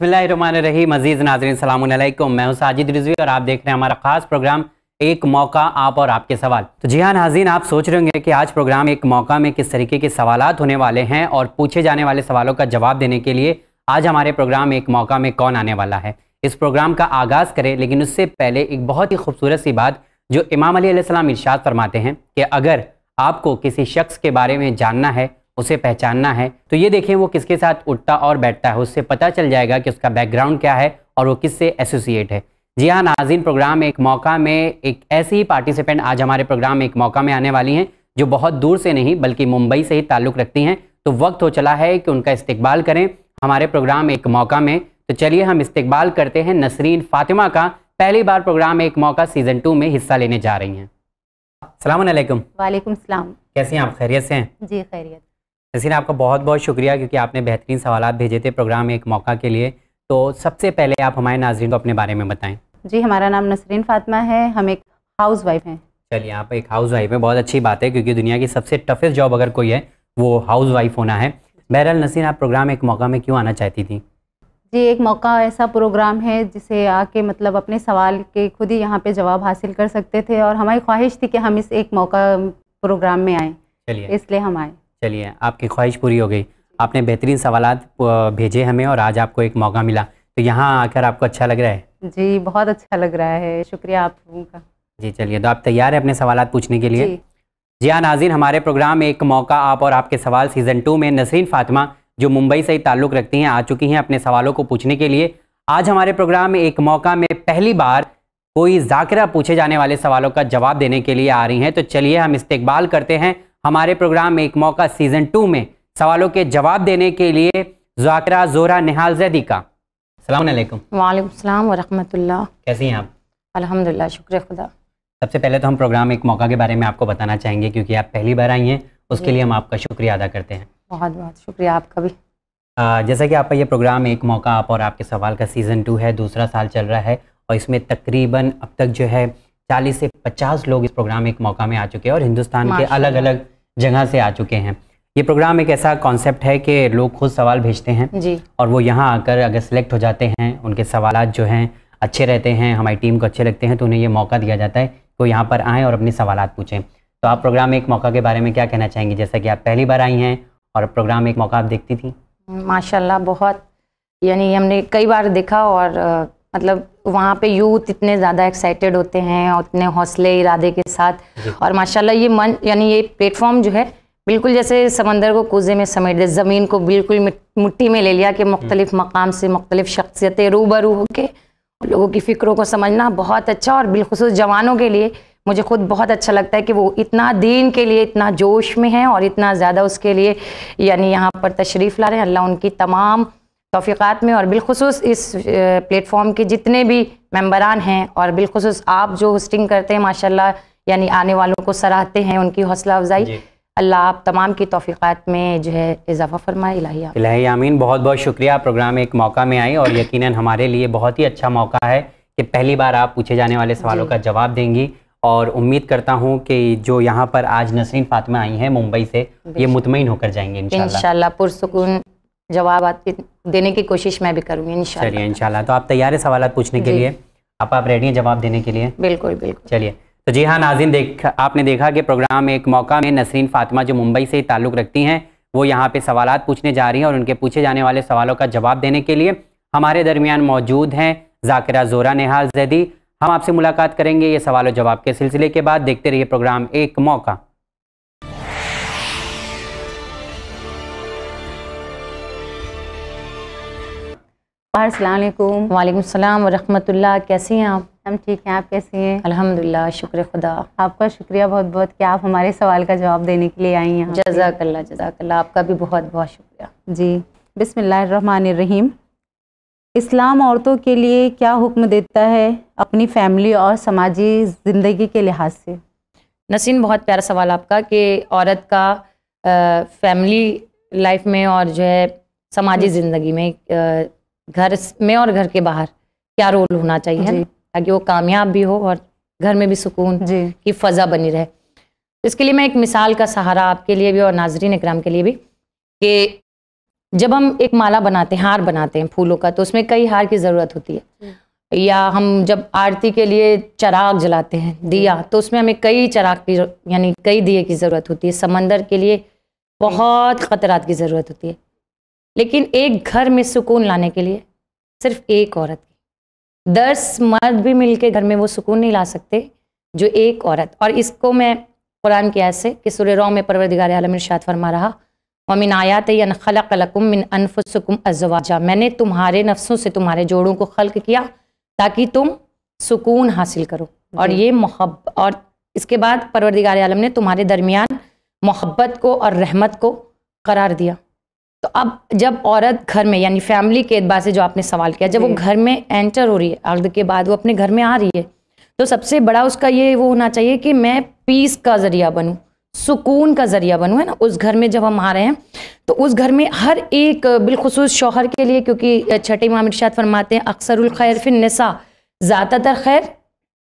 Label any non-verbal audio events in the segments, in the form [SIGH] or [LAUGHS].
बसमिल मजीद नाजरन सलामकुम मैं हूं साजिद रिजवी और आप देख रहे हैं हमारा खास प्रोग्राम एक मौका आप और आपके सवाल तो जी हाँ नाजीन आप सोच रहे होंगे कि आज प्रोग्राम एक मौका में किस तरीके के सवाल होने वाले हैं और पूछे जाने वाले सवालों का जवाब देने के लिए आज हमारे प्रोग्राम एक मौका में कौन आने वाला है इस प्रोग्राम का आगाज़ करें लेकिन उससे पहले एक बहुत ही खूबसूरत सी बात जो इमाम अली सलाम इर्शाद फरमाते हैं कि अगर आपको किसी शख्स के बारे में जानना है उसे पहचानना है तो ये देखें वो किसके साथ उठता और बैठता है उससे पता चल जाएगा कि उसका बैकग्राउंड क्या है और वो किससे एसोसिएट है जी हाँ नाजिन प्रोग्राम एक मौका में एक ऐसी ही पार्टिसिपेंट आज हमारे प्रोग्राम एक मौका में आने वाली हैं जो बहुत दूर से नहीं बल्कि मुंबई से ही ताल्लुक़ रखती हैं तो वक्त हो चला है कि उनका इस्तकबाल करें हमारे प्रोग्राम एक मौका में तो चलिए हम इस्तकबाल करते हैं नसरीन फातिमा का पहली बार प्रोग्राम एक मौका सीजन टू में हिस्सा लेने जा रही हैं सलाम वालेकुम वालेकुम सलाम कैसे हैं आप खैरियत से हैं जी खैरियत नसीन आपका बहुत बहुत शुक्रिया क्योंकि आपने बेहतरीन सवाल भेजे थे प्रोग्राम एक मौका के लिए तो सबसे पहले आप हमारे नाजरन को अपने बारे में बताएं जी हमारा नाम नसरीन फातिमा है हम एक हाउस वाइफ हैं चलिए आप एक हाउस वाइफ हैं बहुत अच्छी बात है क्योंकि दुनिया की सबसे टफेस्ट जॉब अगर कोई है वो हाउस वाइफ होना है बहरहाल नसीन आप प्रोग्राम एक मौका में क्यों आना चाहती थी जी एक मौका ऐसा प्रोग्राम है जिसे आके मतलब अपने सवाल के खुद ही यहाँ पे जवाब हासिल कर सकते थे और हमारी ख्वाहिश थी कि हम इस एक मौका प्रोग्राम में आए चलिए इसलिए हम आए चलिए आपकी ख्वाहिश पूरी हो गई आपने बेहतरीन सवाल भेजे हमें और आज आपको एक मौका मिला तो यहाँ आकर आपको अच्छा लग रहा है जी बहुत अच्छा लग रहा है शुक्रिया आप लोगों का जी चलिए तो आप तैयार हैं अपने सवाल पूछने के लिए जी, हाँ नाजिन हमारे प्रोग्राम एक मौका आप और आपके सवाल सीज़न टू में नसरीन फातिमा जो मुंबई से ही ताल्लुक़ रखती हैं आ चुकी हैं अपने सवालों को पूछने के लिए आज हमारे प्रोग्राम में एक मौका में पहली बार कोई जाकिरा पूछे जाने वाले सवालों का जवाब देने के लिए आ रही हैं तो चलिए हम इस्तेबाल करते हैं हमारे प्रोग्राम एक मौका सीजन टू में सवालों के जवाब देने के लिए जाकरा जोरा निहाल जैदी का कैसी हैं आप अल्हम्दुलिल्लाह शुक्रिया खुदा सबसे पहले तो हम प्रोग्राम एक मौका के बारे में आपको बताना चाहेंगे क्योंकि आप पहली बार आई हैं उसके लिए हम आपका शुक्रिया अदा करते हैं बहुत बहुत शुक्रिया आपका भी आ, जैसा कि आपका ये प्रोग्राम एक मौका आप और आपके सवाल का सीज़न टू है दूसरा साल चल रहा है और इसमें तकरीबन अब तक जो है चालीस से पचास लोग इस प्रोग्राम एक मौका में आ चुके हैं और हिंदुस्तान के अलग अलग जगह से आ चुके हैं ये प्रोग्राम एक ऐसा कॉन्सेप्ट है कि लोग खुद सवाल भेजते हैं जी और वो यहाँ आकर अगर सिलेक्ट हो जाते हैं उनके सवाल जो हैं अच्छे रहते हैं हमारी टीम को अच्छे लगते हैं तो उन्हें ये मौका दिया जाता है कि वो यहाँ पर आएँ और अपने सवाल पूछें तो आप प्रोग्राम एक मौका के बारे में क्या कहना चाहेंगे जैसा कि आप पहली बार आई हैं और प्रोग्राम एक मौका आप देखती थी माशाला बहुत यानी हमने कई बार देखा और मतलब वहाँ पे यूथ इतने ज़्यादा एक्साइटेड होते हैं और इतने हौसले इरादे के साथ और माशाल्लाह ये मन यानी ये प्लेटफॉर्म जो है बिल्कुल जैसे समंदर को कोजे में समेट दे ज़मीन को बिल्कुल मुट्ठी में ले लिया कि मुख्तलिफ हम्म। मकाम से मुख्तलिफ शख्सियतें रूबरू होके लोगों की फ़िक्रों को समझना बहुत अच्छा और बिलखसूस जवानों के लिए मुझे खुद बहुत अच्छा लगता है कि वो इतना दीन के लिए इतना जोश में हैं और इतना ज़्यादा उसके लिए यानी यहाँ पर तशरीफ़ ला रहे हैं अल्लाह उनकी तमाम तोफ़ीक़ात में और बिलखसूस इस प्लेटफॉर्म के जितने भी मेम्बरान हैं और बिलखसूस आप जो होस्टिंग करते हैं माशाल्लाह यानी आने वालों को सराहते हैं उनकी हौसला अफजाई अल्लाह आप तमाम की तोफ़ीक़ात में जो है इजाफ़ा फरमाए आमीन बहुत बहुत शुक्रिया प्रोग्राम एक मौका में आई और यकीन हमारे लिए बहुत ही अच्छा मौका है कि पहली बार आप पूछे जाने वाले सवालों का जवाब देंगी और उम्मीद करता हूँ कि जो यहाँ पर आज नसरीन फातिमा आई हैं मुंबई से ये मुतमिन होकर जाएंगे इन पुरसकून जवाब देने की कोशिश मैं भी करूँगी चलिए इन तो आप तैयार है सवाल पूछने के लिए आप आप रेडी हैं जवाब देने के लिए बिल्कुल बिल्कुल चलिए तो जी हाँ नाजिन देख आपने देखा कि प्रोग्राम एक मौका में नसरीन फातिमा जो मुंबई से ताल्लुक़ रखती हैं वो यहाँ पे सवाल पूछने जा रही हैं और उनके पूछे जाने वाले सवालों का जवाब देने के लिए हमारे दरमियान मौजूद हैं जाकिरा जोरा नेहाल जैदी हम आपसे मुलाकात करेंगे ये सवाल जवाब के सिलसिले के बाद देखते रहिए प्रोग्राम एक मौका अस्सलाम वालेकुम सलाम वरहमतुल्लाह कैसे हैं आप हम ठीक हैं आप कैसे हैं अल्हम्दुलिल्लाह शुक्र खुदा आपका शुक्रिया बहुत बहुत कि आप हमारे सवाल का जवाब देने के लिए आई हैं जजाकल्ला जजाकल्ला आपका भी बहुत बहुत शुक्रिया जी बिसमीम इस्लाम औरतों के लिए क्या हुक्म देता है अपनी फैमिली और समाजी ज़िंदगी के लिहाज से नसीन बहुत प्यारा सवाल आपका कि औरत का फैमिली लाइफ में और जो है समाजी हम्म। ज़िंदगी में घर में और घर के बाहर क्या रोल होना चाहिए ताकि वो कामयाब भी हो और घर में भी सुकून की फ़ज़ा बनी रहे इसके लिए मैं एक मिसाल का सहारा आपके लिए भी और नाजरीन इक्राम के लिए भी कि जब हम एक माला बनाते हैं हार बनाते हैं फूलों का तो उसमें कई हार की ज़रूरत होती है या हम जब आरती के लिए चराग जलाते हैं दिया तो उसमें हमें कई चराग की यानी कई दिए की ज़रूरत होती है समंदर के लिए बहुत ख़तरात की ज़रूरत होती है लेकिन एक घर में सुकून लाने के लिए सिर्फ एक औरत की दस मर्द भी मिलके घर में वो सुकून नहीं ला सकते जो एक औरत और इसको मैं कुरान की ऐसे से कि सुर रौ में परवरदिगार आलम इर्शाद फरमा रहा ममिन आयात यन खलकुम मिन अनफुसकुम अजवाजा मैंने तुम्हारे नफ्सों से तुम्हारे जोड़ों को खल्क किया ताकि तुम सुकून हासिल करो और ये मोहब्ब और इसके बाद परवरदिगार आलम ने तुम्हारे दरमियान मोहब्बत को और रहमत को करार दिया तो अब जब औरत घर में यानी फैमिली के एतबार से जो आपने सवाल किया जब वो घर में एंटर हो रही है अर्द के बाद वो अपने घर में आ रही है तो सबसे बड़ा उसका ये वो होना चाहिए कि मैं पीस का ज़रिया बनूँ सुकून का ज़रिया बनूँ है ना उस घर में जब हम आ रहे हैं तो उस घर में हर एक बिलखसूस शोहर के लिए क्योंकि छठे माम इर्शाद फरमाते हैं अक्सर खैर फिर नसा ज़्यादातर खैर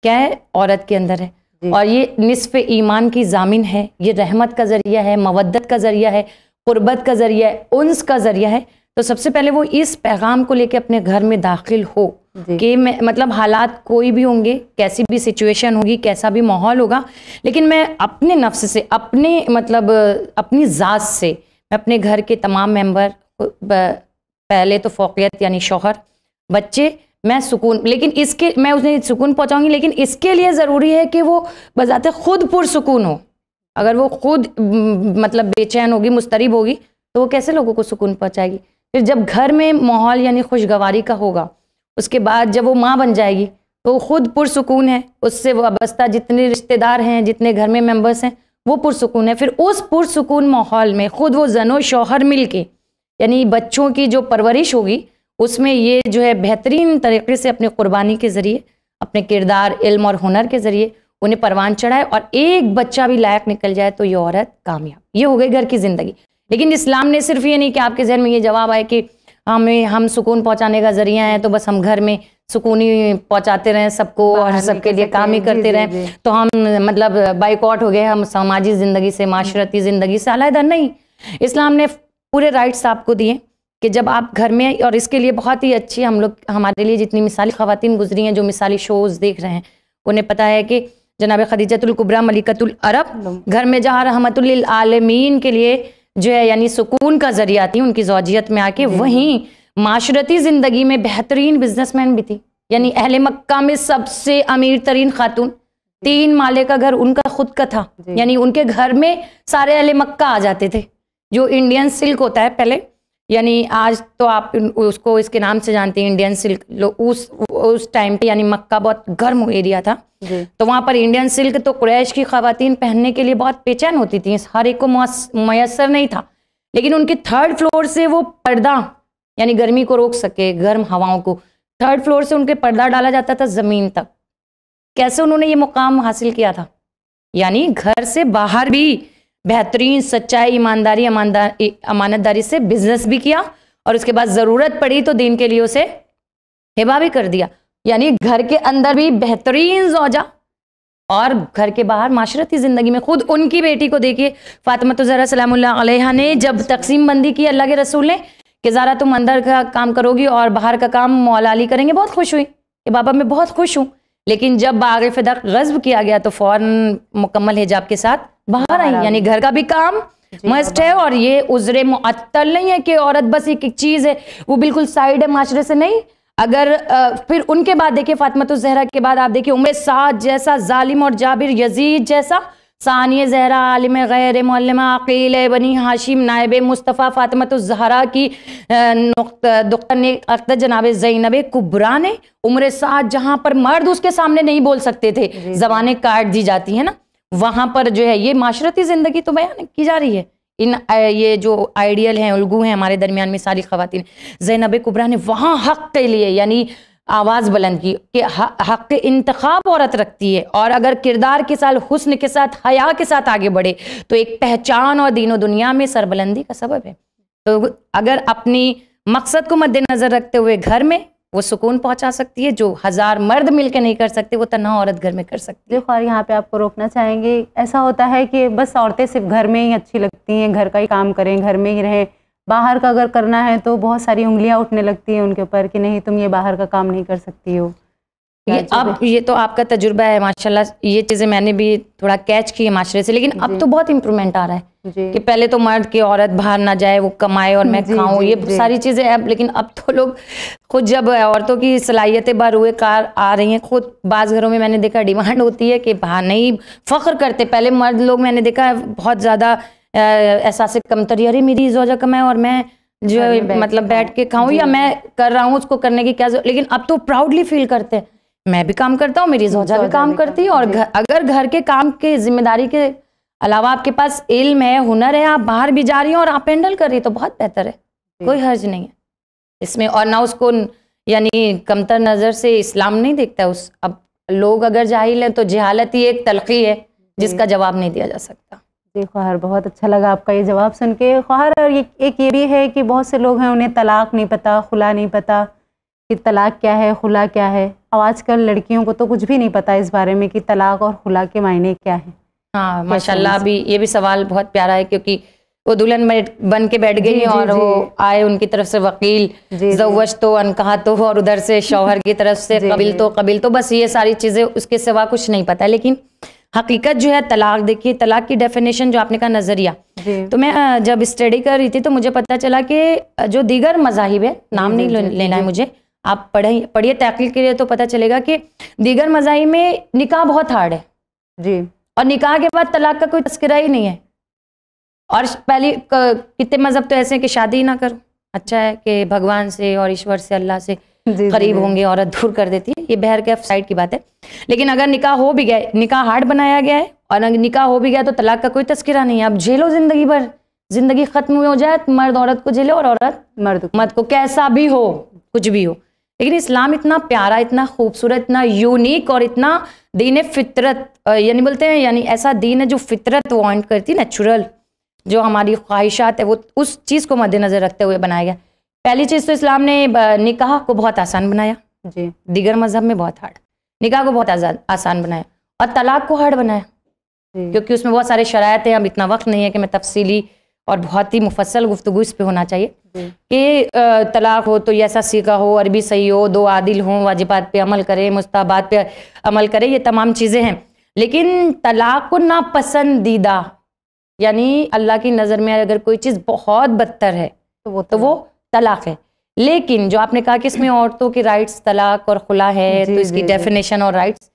क्या है औरत के अंदर है और ये निसफ़ ईमान की जामिन है ये रहमत का ज़रिया है मवदत का ज़रिया है गुरबत का ज़रिया है उन्स का ज़रिया है तो सबसे पहले वो इस पैगाम को लेके अपने घर में दाखिल हो कि मैं मतलब हालात कोई भी होंगे कैसी भी सिचुएशन होगी कैसा भी माहौल होगा लेकिन मैं अपने नफ्स से अपने मतलब अपनी ज़ात से मैं अपने घर के तमाम मेंबर पहले तो फोकियत यानी शोहर बच्चे मैं सुकून लेकिन इसके मैं उसने सुकून पहुंचाऊंगी लेकिन इसके लिए ज़रूरी है कि वो बजाते खुद पुरसकून हो अगर वो खुद मतलब बेचैन होगी मुस्तरब होगी तो वो कैसे लोगों को सुकून पहुँचाएगी फिर जब घर में माहौल यानी खुशगवारी का होगा उसके बाद जब वो माँ बन जाएगी तो खुद पुरसकून है उससे वाबस्ता जितने रिश्तेदार हैं जितने घर में मेम्बर्स हैं वो पुरसकून है फिर उस पुरसकून माहौल में खुद वो जनो शौहर मिल के यानी बच्चों की जो परवरिश होगी उसमें ये जो है बेहतरीन तरीके से अपने कुर्बानी के ज़रिए अपने किरदार इल्म और हुनर के ज़रिए उन्हें परवान चढ़ाए और एक बच्चा भी लायक निकल जाए तो ये औरत कामयाब ये हो गई घर की ज़िंदगी लेकिन इस्लाम ने सिर्फ ये नहीं कि आपके जहन में ये जवाब आए कि हमें हम सुकून पहुंचाने का जरिया है तो बस हम घर में सुकून ही पहुंचाते रहें सबको और सबके लिए काम ही करते रहें तो हम मतलब बाइकआउट हो गए हम सामाजिक ज़िंदगी से माशरती ज़िंदगी से अलहदा नहीं इस्लाम ने पूरे राइट्स आपको दिए कि जब आप घर में और इसके लिए बहुत ही अच्छी हम लोग हमारे लिए जितनी मिसाली खातन गुजरी हैं जो मिसाली शोज़ देख रहे हैं उन्हें पता है कि जनाब खदीजतुल्कुब्रा मलिकतुल अरब घर में जहाँ आलमीन के लिए जो है यानी सुकून का जरिया थी उनकी जोजियत में आके वहीं माशरती ज़िंदगी में बेहतरीन बिजनेसमैन भी थी यानी अहल मक्का में सबसे अमीर तरीन खातून तीन माले का घर उनका खुद का था यानी उनके घर में सारे अहल मक्का आ जाते थे जो इंडियन सिल्क होता है पहले यानी आज तो आप उसको इसके नाम से जानते हैं इंडियन सिल्क उस उस टाइम पे यानी मक्का बहुत गर्म एरिया था तो वहाँ पर इंडियन सिल्क तो क्रैश की खातन पहनने के लिए बहुत बेचैन होती थी हर एक को मैसर नहीं था लेकिन उनके थर्ड फ्लोर से वो पर्दा यानी गर्मी को रोक सके गर्म हवाओं को थर्ड फ्लोर से उनके पर्दा डाला जाता था ज़मीन तक कैसे उन्होंने ये मुकाम हासिल किया था यानी घर से बाहर भी बेहतरीन सच्चाई ईमानदारी अमानतदारी से बिजनेस भी किया और उसके बाद ज़रूरत पड़ी तो दीन के लिए उसे हिबा भी कर दिया यानी घर के अंदर भी बेहतरीन जोजा और घर के बाहर माशरती ज़िंदगी में खुद उनकी बेटी को देखिए तो ज़रा सलाम ने जब तकसीम बंदी की अल्लाह के रसूल ने कि ज़रा तुम अंदर का काम करोगी और बाहर का काम मोलाली करेंगे बहुत खुश हुई कि बाबा मैं बहुत खुश हूँ लेकिन जब बाग फिदक गजब किया गया तो फौरन मुकम्मल हिजाब के साथ बाहर आई यानी घर का भी काम हाँ, मस्त है और ये उजरे मुअत्तल नहीं है कि औरत बस एक एक चीज़ है वो बिल्कुल साइड है माशरे से नहीं अगर आ, फिर उनके बाद देखिए फातमत जहरा के बाद आप देखिए उम्र साद जैसा जालिम और जाबिर यजीद जैसा सानिया जहरा आलिम गैर मल्लमा अकील बनी हाशिम नायब मुस्तफ़ा फ़ातमत जहरा की अख्तर जनाब जैनब कुबरा ने उम्र सात जहाँ पर मर्द उसके सामने नहीं बोल सकते थे जबानें काट दी जाती है ना वहाँ पर जो है ये माशरती ज़िंदगी तो बयान की जा रही है इन ये जो आइडियल हैं उलगू हैं हमारे दरमियान में सारी खातन जैनब कुबरा ने वहाँ हक के लिए यानी आवाज़ बुलंद की कि हक इंतखब औरत रखती है और अगर किरदार के साथ हुस्न के साथ हया के साथ आगे बढ़े तो एक पहचान और दीनो दुनिया में सरबुलंदी का सबब है तो अगर अपनी मकसद को मद्देनज़र रखते हुए घर में वो सुकून पहुंचा सकती है जो हज़ार मर्द मिलकर नहीं कर सकते वो तना औरत घर में कर सकती है और यहाँ पे आपको रोकना चाहेंगे ऐसा होता है कि बस औरतें सिर्फ घर में ही अच्छी लगती हैं घर का ही काम करें घर में ही रहें बाहर का अगर करना है तो बहुत सारी उंगलियां उठने लगती हैं उनके ऊपर कि नहीं तुम ये बाहर का काम नहीं कर सकती हो ये अब ये तो आपका तजुर्बा है माशाल्लाह ये चीज़ें मैंने भी थोड़ा कैच की है माशरे से लेकिन अब तो बहुत इम्प्रूवमेंट आ रहा है कि पहले तो मर्द की औरत बाहर ना जाए वो कमाए और मैं खाऊं ये सारी चीज़ें अब लेकिन अब तो लोग खुद जब औरतों की सलाहियतें बर हुए कार आ रही हैं खुद बाज़ घरों में मैंने देखा डिमांड होती है कि बाहर नहीं फ़ख्र करते पहले मर्द लोग मैंने देखा बहुत ज़्यादा एहसास कमतर तो अरे मेरी जोजकम है और मैं जो मतलब बैठ के खाऊं या मैं कर रहा हूँ उसको करने की क्या लेकिन अब तो प्राउडली फील करते हैं मैं भी काम करता हूँ मेरी जोजा भी काम करती है और घर अगर घर के काम के जिम्मेदारी के अलावा आपके पास इल्म है हुनर है आप बाहर भी जा रही हैं और आप हैंडल कर रही तो बहुत बेहतर है कोई हर्ज नहीं है इसमें और ना उसको यानी कमतर नज़र से इस्लाम नहीं देखता उस अब लोग अगर जाहिल हैं तो जहालत ही एक तलखी है जिसका जवाब नहीं दिया जा सकता जी ख्वाहर बहुत अच्छा लगा आपका ये जवाब सुन के ख्वाहर और ये एक ये भी है कि बहुत से लोग हैं उन्हें तलाक नहीं पता खुला नहीं पता कि तलाक क्या है खुला क्या है और आजकल लड़कियों को तो कुछ भी नहीं पता इस बारे में कि तलाक और खुला के मायने क्या है हाँ माशाल्लाह अभी ये भी सवाल बहुत प्यारा है क्योंकि वो दुल्हन बन के बैठ गई और वो आए उनकी तरफ से वकील जवश तो अनकहा तो और उधर से शौहर की तरफ से [LAUGHS] कबिल तो कबिल तो बस ये सारी चीज़ें उसके सिवा कुछ नहीं पता लेकिन हकीकत जो है तलाक देखिए तलाक की डेफिनेशन जो आपने कहा नज़रिया तो मैं जब स्टडी कर रही थी तो मुझे पता चला कि जो दीगर मजाहिब है नाम नहीं लेना है मुझे आप पढ़े पढ़िए तहकील के लिए तो पता चलेगा कि दीगर मजाही में निकाह बहुत हार्ड है जी और निकाह के बाद तलाक का कोई तस्करा ही नहीं है और पहली कितने मजहब तो ऐसे हैं कि शादी ना करो अच्छा है कि भगवान से और ईश्वर से अल्लाह से करीब होंगे औरत दूर कर देती है ये बहर के साइड की बात है लेकिन अगर निकाह हो भी गया निकाह हार्ड बनाया गया है और निकाह हो भी गया तो तलाक का कोई तस्करा नहीं है आप झेलो जिंदगी भर जिंदगी खत्म हो जाए तो मर्द औरत को झेलो और औरत मर्द मर्द को कैसा भी हो कुछ भी हो लेकिन इस्लाम इतना प्यारा इतना खूबसूरत इतना यूनिक और इतना दीन फितरत यानी बोलते हैं यानी ऐसा दीन है जो फितरत वॉन्ट करती नेचुरल जो हमारी ख्वाहिशात है वो उस चीज़ को मद्देनज़र रखते हुए बनाया गया पहली चीज़ तो इस्लाम ने निकाह को बहुत आसान बनाया जी दिगर मजहब में बहुत हार्ड निकाह को बहुत आसान बनाया और तलाक को हार्ड बनाया क्योंकि उसमें बहुत सारे शरात हैं अब इतना वक्त नहीं है कि मैं तफसीली और बहुत ही मुफसल गुफ्तु इस पर होना चाहिए कि तलाक हो तो ऐसा सीखा हो अरबी सही हो दो आदिल हों वाजिबात पे अमल करें मुस्ताबात पे अमल करें ये तमाम चीज़ें हैं लेकिन तलाक को नापसंदीदा यानी अल्लाह की नज़र में अगर कोई चीज़ बहुत बदतर है तो वो तो, तो वो तलाक है लेकिन जो आपने कहा कि इसमें औरतों की राइट्स तलाक और खुला है तो इसकी डेफिनेशन और राइट्स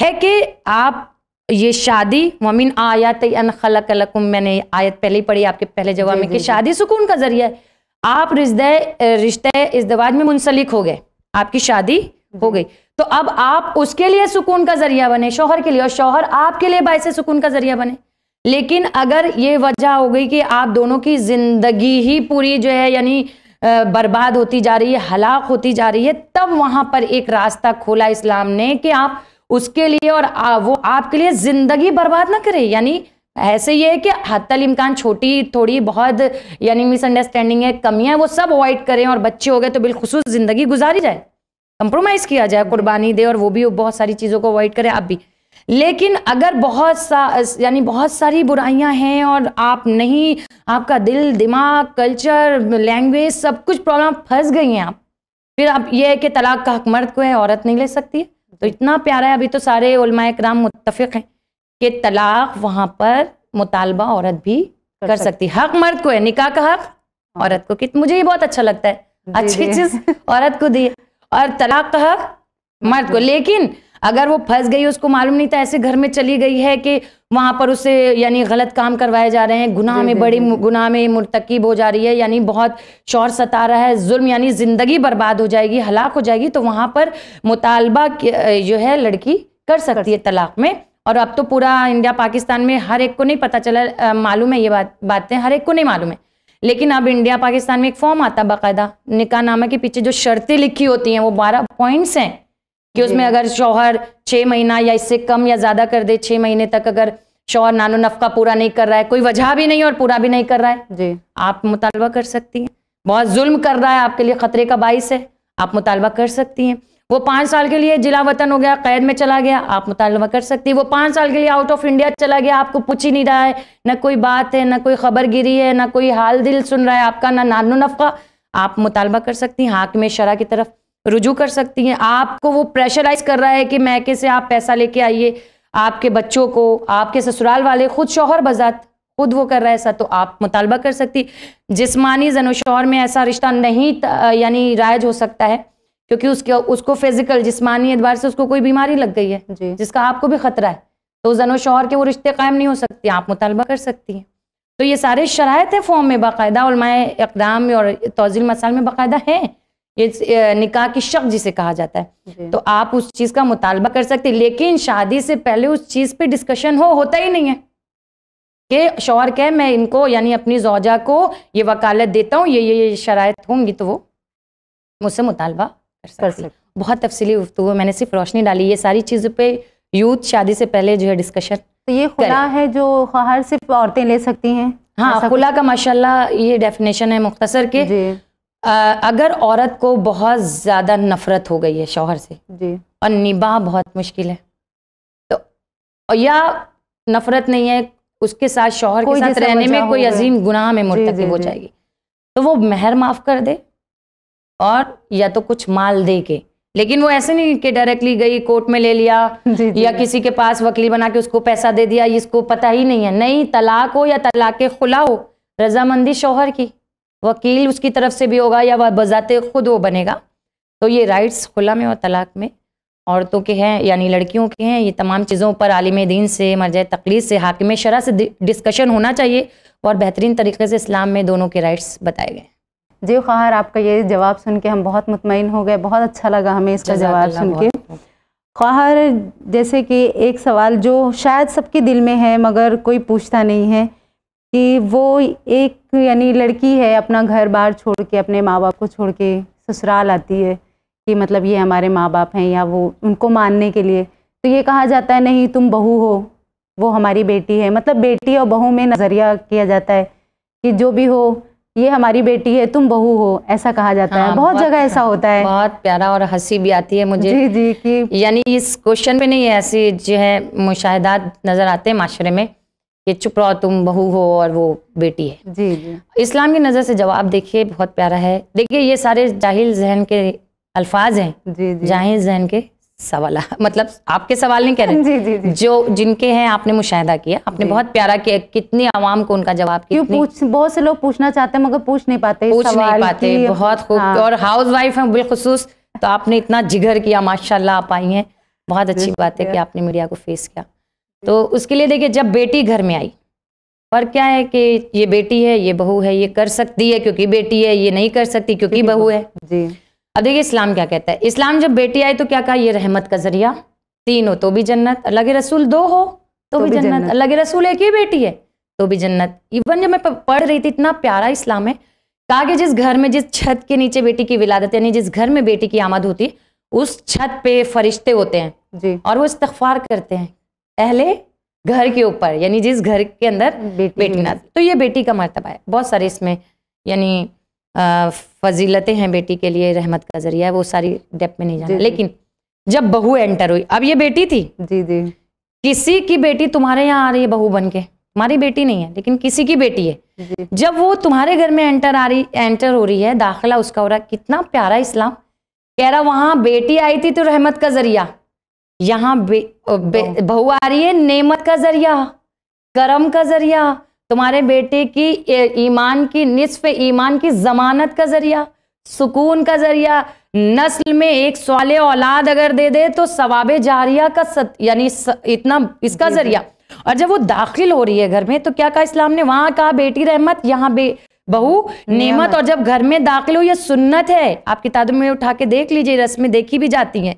है कि आप ये शादी ममिन आयत खलकुम मैंने आयत पहले ही पढ़ी आपके पहले जवाब में कि शादी सुकून का जरिया है आप रिश्ते रिश्ते दवाज में मुंसलिक हो गए आपकी शादी हो गई तो अब आप उसके लिए सुकून का जरिया बने शोहर के लिए और शोहर आपके लिए से सुकून का जरिया बने लेकिन अगर ये वजह हो गई कि आप दोनों की जिंदगी ही पूरी जो है यानी बर्बाद होती जा रही है हलाक होती जा रही है तब वहां पर एक रास्ता खोला इस्लाम ने कि आप उसके लिए और आ, वो आपके लिए जिंदगी बर्बाद ना करे यानी ऐसे ये है कि हत्तल इम्कान छोटी थोड़ी बहुत यानी मिसअंडरस्टैंडिंग है कमियां वो सब अवॉइड करें और बच्चे हो गए तो बिलखसूस ज़िंदगी गुजारी जाए कंप्रोमाइज़ किया जाए कुर्बानी दे और वो भी बहुत सारी चीज़ों को अवॉइड करें आप भी लेकिन अगर बहुत सा यानी बहुत सारी बुराइयां हैं और आप नहीं आपका दिल दिमाग कल्चर लैंग्वेज सब कुछ प्रॉब्लम फंस गई हैं आप फिर आप ये है कि तलाक का हक मर्द को है औरत नहीं ले सकती है तो इतना प्यारा है अभी तो सारे उलमाए कराम मुतफ़ हैं कि तलाक वहाँ पर मुतालबा औरत भी कर, कर सकती है हक मर्द को है निकाह का हक औरत को कित मुझे ये बहुत अच्छा लगता है अच्छी चीज़ औरत को दी और तलाक का हक मर्द को लेकिन अगर वो फंस गई उसको मालूम नहीं था ऐसे घर में चली गई है कि वहाँ पर उससे यानी गलत काम करवाए जा रहे हैं गुनाह में बड़ी गुनाह में मुरतकब हो जा रही है यानी बहुत शोर सता रहा है जुल्म यानी ज़िंदगी बर्बाद हो जाएगी हलाक हो जाएगी तो वहाँ पर मुतालबा जो है लड़की कर सकती है तलाक में और अब तो पूरा इंडिया पाकिस्तान में हर एक को नहीं पता चला मालूम है ये बात बातें हर एक को नहीं मालूम है लेकिन अब इंडिया पाकिस्तान में एक फॉर्म आता बाकायदा निका नामा के पीछे जो शर्तें लिखी होती हैं वो बारह पॉइंट्स हैं कि उसमें अगर शौहर छः महीना या इससे कम या ज़्यादा कर दे छह महीने तक अगर शौहर नानो नफका पूरा नहीं कर रहा है कोई वजह भी नहीं और पूरा भी नहीं कर रहा है जी आप मुतालबा कर सकती हैं बहुत जुल्म कर रहा है आपके लिए खतरे का बाइस है आप मुतालबा कर सकती हैं वो पांच साल के लिए जिला वतन हो गया कैद में चला गया आप मुतालबा कर सकती है वो पांच साल के लिए आउट ऑफ इंडिया चला गया आपको पूछ ही नहीं रहा है ना कोई बात है ना कोई खबर गिरी है ना कोई हाल दिल सुन रहा है आपका ना नानो नफका आप मुतालबा कर सकती हैं में शरा की तरफ रुजू कर सकती हैं आपको वो प्रेशराइज कर रहा है कि मैं से आप पैसा लेके आइए आपके बच्चों को आपके ससुराल वाले खुद शोहर बजात खुद वो कर रहा है ऐसा तो आप मुतालबा कर सकती जिसमानी जनो शोहर में ऐसा रिश्ता नहीं यानी रायज हो सकता है क्योंकि उसके उसको फिजिकल जिस्मानी एतबार से उसको कोई बीमारी लग गई है जिसका आपको भी खतरा है तो जनो शोहर के वो रिश्ते कायम नहीं हो सकते आप मुतालबा कर सकती हैं तो ये सारे शरात है फॉर्म में बाकायदा उलमाए इकदाम और तोजिल मसाल में बाकायदा हैं ये निकाह की शक जिसे कहा जाता है तो आप उस चीज का मुतालबा कर सकते लेकिन शादी से पहले उस चीज पे डिस्कशन हो होता ही नहीं है कि शौहर कह मैं इनको यानी अपनी जौजा को ये वकालत देता हूँ ये ये ये शरात होंगी तो वो मुझसे मुतालबा कर सकती, कर बहुत तफसली गुफ्तु मैंने सिर्फ रोशनी डाली ये सारी चीज़ों पर यूथ शादी से पहले जो है डिस्कशन तो ये खुला है जो हर सिर्फ औरतें ले सकती हैं हाँ खुला का माशाल्लाह ये डेफिनेशन है मुख्तसर के अगर औरत को बहुत ज़्यादा नफरत हो गई है शोहर से जी और निभा बहुत मुश्किल है तो या नफरत नहीं है उसके साथ शोहर के साथ रहने में कोई अजीम गुनाह में मुर्तकब हो जाएगी तो वो मेहर माफ़ कर दे और या तो कुछ माल दे के लेकिन वो ऐसे नहीं कि डायरेक्टली गई कोर्ट में ले लिया [LAUGHS] जी, जी, या किसी के पास वकील बना के उसको पैसा दे दिया इसको पता ही नहीं है नहीं तलाक हो या तलाक खुला हो रजामंदी शोहर की वकील उसकी तरफ से भी होगा या वह बजाते खुद वो बनेगा तो ये राइट्स खुला में और तलाक में औरतों के हैं यानी लड़कियों के हैं ये तमाम चीज़ों पर आलिम दीन से मरज तकलीस से हाकिम शरा से डिस्कशन होना चाहिए और बेहतरीन तरीके से इस्लाम में दोनों के राइट्स बताए गए जी ख़ार आपका ये जवाब सुन के हम बहुत मुतमिन हो गए बहुत अच्छा लगा हमें इसका जवाब सुन के ख़ार जैसे कि एक सवाल जो शायद सबके दिल में है मगर कोई पूछता नहीं है कि वो एक यानी लड़की है अपना घर बार छोड़ के अपने माँ बाप को छोड़ के ससुराल आती है कि मतलब ये हमारे माँ बाप हैं या वो उनको मानने के लिए तो ये कहा जाता है नहीं तुम बहू हो वो हमारी बेटी है मतलब बेटी और बहू में नज़रिया किया जाता है कि जो भी हो ये हमारी बेटी है तुम बहू हो ऐसा कहा जाता हाँ, है बहुत, बहुत जगह ऐसा होता है बहुत प्यारा और हंसी भी आती है मुझे जी जी की यानी इस क्वेश्चन में नहीं ऐसी जो है मुशाह नज़र आते हैं माशरे में ये चुप रहो तुम बहू हो और वो बेटी है जी जी इस्लाम की नज़र से जवाब देखिए बहुत प्यारा है देखिए ये सारे जाहिल जहन के अल्फाज हैं जी जी जाहिल जहन के सवाल [LAUGHS] मतलब आपके सवाल नहीं कह रहे जी, जी, जी. जो जिनके हैं आपने मुशाहिदा किया आपने बहुत प्यारा किया कितनी आवाम को उनका जवाब क्यों पूछ बहुत से लोग पूछना चाहते हैं मगर पूछ नहीं पाते पूछ नहीं पाते बहुत खूब हाँ। और हाउस वाइफ है बिलखसूस तो आपने इतना जिगर किया माशाल्लाह आप आई हैं बहुत अच्छी बात है कि आपने मीडिया को फेस किया तो उसके लिए देखिए जब बेटी घर में आई पर क्या है कि ये बेटी है ये बहू है ये कर सकती है क्योंकि बेटी है ये नहीं कर सकती क्योंकि बहू है जी अब देखिए इस्लाम क्या कहता है इस्लाम जब बेटी आई तो क्या कहा ये रहमत का जरिया तीन हो तो भी जन्नत अल्लाह के रसूल दो हो तो, तो भी, जन्नत अल्लाह के रसूल एक ही बेटी है तो भी जन्नत इवन जब मैं पढ़ रही थी इतना प्यारा इस्लाम है कहा कि जिस घर में जिस छत के नीचे बेटी की विलादत यानी जिस घर में बेटी की आमद होती उस छत पे फरिश्ते होते हैं जी और वो इस्तफार करते हैं पहले घर के हम्म। ऊपर यानी जिस घर के अंदर बेटी, बेटी ना तो ये बेटी का मरतबा है बहुत सारे इसमें यानी फजीलतें हैं बेटी के लिए रहमत का जरिया वो सारी डेप में नहीं जाना लेकिन जब बहू एंटर हुई अब ये बेटी थी जी जी किसी की बेटी तुम्हारे यहाँ आ रही है बहू बन के तुम्हारी बेटी नहीं है लेकिन किसी की बेटी है जब वो तुम्हारे घर में एंटर आ रही एंटर हो रही है दाखिला उसका हो रहा कितना प्यारा इस्लाम कह रहा वहां बेटी आई थी तो रहमत का जरिया यहाँ हाँ। बहू आ रही है नेमत का जरिया करम का जरिया तुम्हारे बेटे की ईमान की निसफ ईमान की जमानत का जरिया सुकून का जरिया नस्ल में एक सवाल औलाद अगर दे दे तो सवाब जारिया का सत यानी इतना इसका जरिया और जब वो दाखिल हो रही है घर में तो क्या कहा इस्लाम ने वहां कहा बेटी रहमत यहाँ बे बहू नेमत और जब घर में दाखिल हो यह सुन्नत है आप किताबों में उठा के देख लीजिए रस्में देखी भी जाती हैं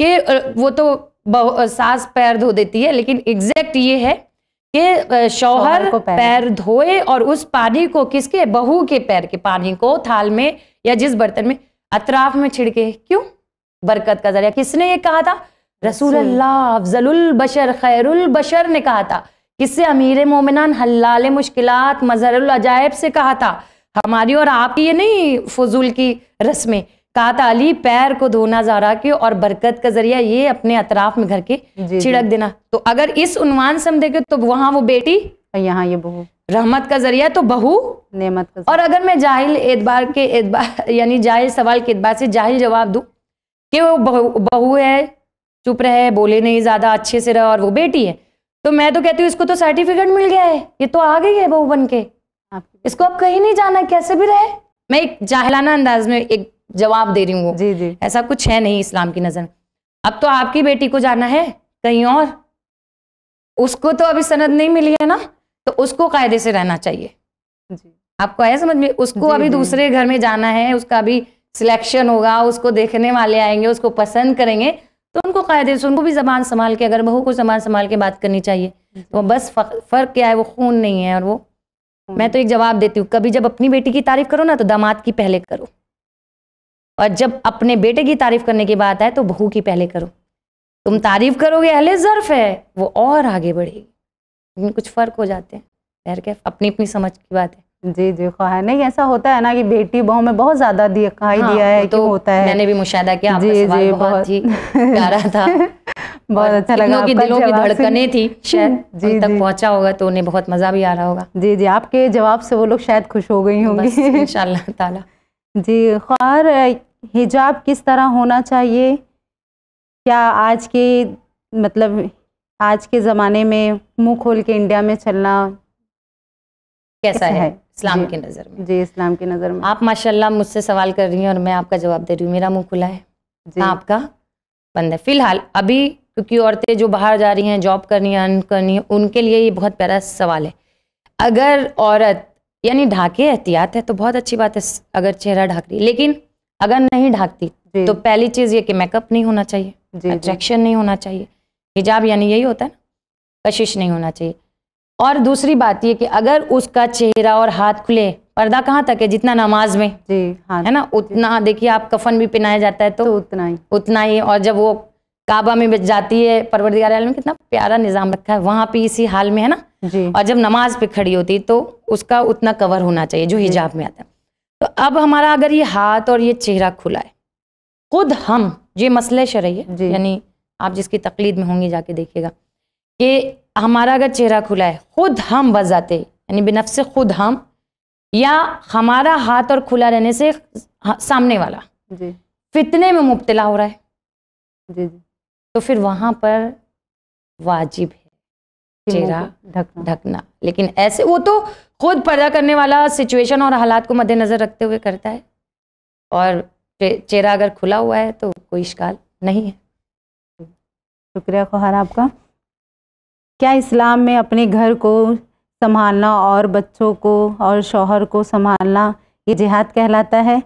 कि वो तो सास पैर धो देती है लेकिन एग्जैक्ट ये है कि शौहर पैर धोए और उस पानी को किसके बहू के पैर के पानी को थाल में या जिस बर्तन में अतराफ में छिड़के क्यों बरकत का जरिया किसने ये कहा था रसूल अल्लाह अफजलुल बशर खैरुल बशर ने कहा था किससे अमीर मोमिनान हल्लाल मुश्किलात मजहरुल अजायब से कहा था हमारी और आपकी ये नहीं फजूल की रस्में काताली पैर को धोना जारा के और बरकत का जरिया ये अपने अतराफ में घर के छिड़क देना तो अगर इस उन्वान से हम देखे तो वहां वो बेटी यहाँ ये बहू रहमत का जरिया तो बहू नेमत का और अगर मैं जाहिल एतबार के एतबार यानी जाहिल सवाल के एतबार से जाहिल जवाब दू कि वो बहू है चुप रहे बोले नहीं ज़्यादा अच्छे से रहे और वो बेटी है तो मैं तो कहती हूँ इसको तो सर्टिफिकेट मिल गया है ये तो आ गई है बहू बन के इसको अब कहीं नहीं जाना कैसे भी रहे मैं एक जाहिलाना अंदाज में एक जवाब दे रही हूँ जी जी ऐसा कुछ है नहीं इस्लाम की नजर अब तो आपकी बेटी को जाना है कहीं और उसको तो अभी सनद नहीं मिली है ना तो उसको कायदे से रहना चाहिए जी आपको है समझ में उसको अभी दूसरे घर में जाना है उसका अभी सिलेक्शन होगा उसको देखने वाले आएंगे उसको पसंद करेंगे तो उनको कायदे से उनको भी जबान संभाल के अगर बहू को जबान संभाल के बात करनी चाहिए तो बस फर्क क्या है वो खून नहीं है और वो मैं तो एक जवाब देती हूँ कभी जब अपनी बेटी की तारीफ करो ना तो दामाद की पहले करो और जब अपने बेटे की तारीफ करने की बात आए तो बहू की पहले करो तुम तारीफ करोगे अहले ज़र्फ है वो और आगे बढ़ेगी लेकिन कुछ फ़र्क हो जाते हैं खैर क्या अपनी अपनी समझ की बात है जी जी है नहीं ऐसा होता है ना कि बेटी बहू में बहुत ज्यादा दिखाई हाँ, दिया है तो होता है मैंने भी मुशाह किया जी, जी, बहुत, ही प्यारा था [LAUGHS] बहुत अच्छा लगा की दिलों की धड़कने थी शायद [LAUGHS] जी, तक पहुंचा होगा तो उन्हें बहुत मजा भी आ रहा होगा जी जी आपके जवाब से वो लोग शायद खुश हो गई होंगी इंशाल्लाह ताला [LAUGHS] जी ख्वार हिजाब किस तरह होना चाहिए क्या आज के मतलब आज के ज़माने में मुंह खोल के इंडिया में चलना कैसा है, इस्लाम की नज़र में जी इस्लाम की नज़र में आप माशाल्लाह मुझसे सवाल कर रही हैं और मैं आपका जवाब दे रही हूँ मेरा मुंह खुला है जी। आपका बंद है फिलहाल अभी क्योंकि औरतें जो बाहर जा रही हैं जॉब करनी है अर्न करनी है उनके लिए ये बहुत प्यारा सवाल है अगर औरत यानी ढाके एहतियात है तो बहुत अच्छी बात है अगर चेहरा ढाक रही लेकिन अगर नहीं ढाकती तो पहली चीज़ ये कि मेकअप नहीं होना चाहिए अट्रैक्शन नहीं होना चाहिए हिजाब यानी यही होता है ना कशिश नहीं होना चाहिए और दूसरी बात ये कि अगर उसका चेहरा और हाथ खुले पर्दा कहाँ तक है जितना नमाज में जी हाँ है ना उतना देखिए आप कफन भी पहनाया जाता है तो, तो उतना ही उतना ही और जब वो काबा में जाती है परवरदिगार आलम कितना प्यारा निज़ाम रखा है वहाँ पे इसी हाल में है ना जी और जब नमाज पे खड़ी होती है तो उसका उतना कवर होना चाहिए जो हिजाब में आता है तो अब हमारा अगर ये हाथ और ये चेहरा खुला है खुद हम ये मसले शरय यानी आप जिसकी तकलीद में होंगे जाके देखिएगा कि हमारा अगर चेहरा खुला है खुद हम बस जाते यानी बिनफ से खुद हम या हमारा हाथ और खुला रहने से सामने वाला जी फितने में मुबतला हो रहा है जी जी तो फिर वहाँ पर वाजिब चेहरा ढकना ढकना लेकिन ऐसे वो तो खुद पर्दा करने वाला सिचुएशन और हालात को मद्देनजर रखते हुए करता है और चेहरा अगर खुला हुआ है तो कोई शिकाल नहीं है शुक्रिया खुहार आपका क्या इस्लाम में अपने घर को संभालना और बच्चों को और शोहर को संभालना ये जिहाद कहलाता है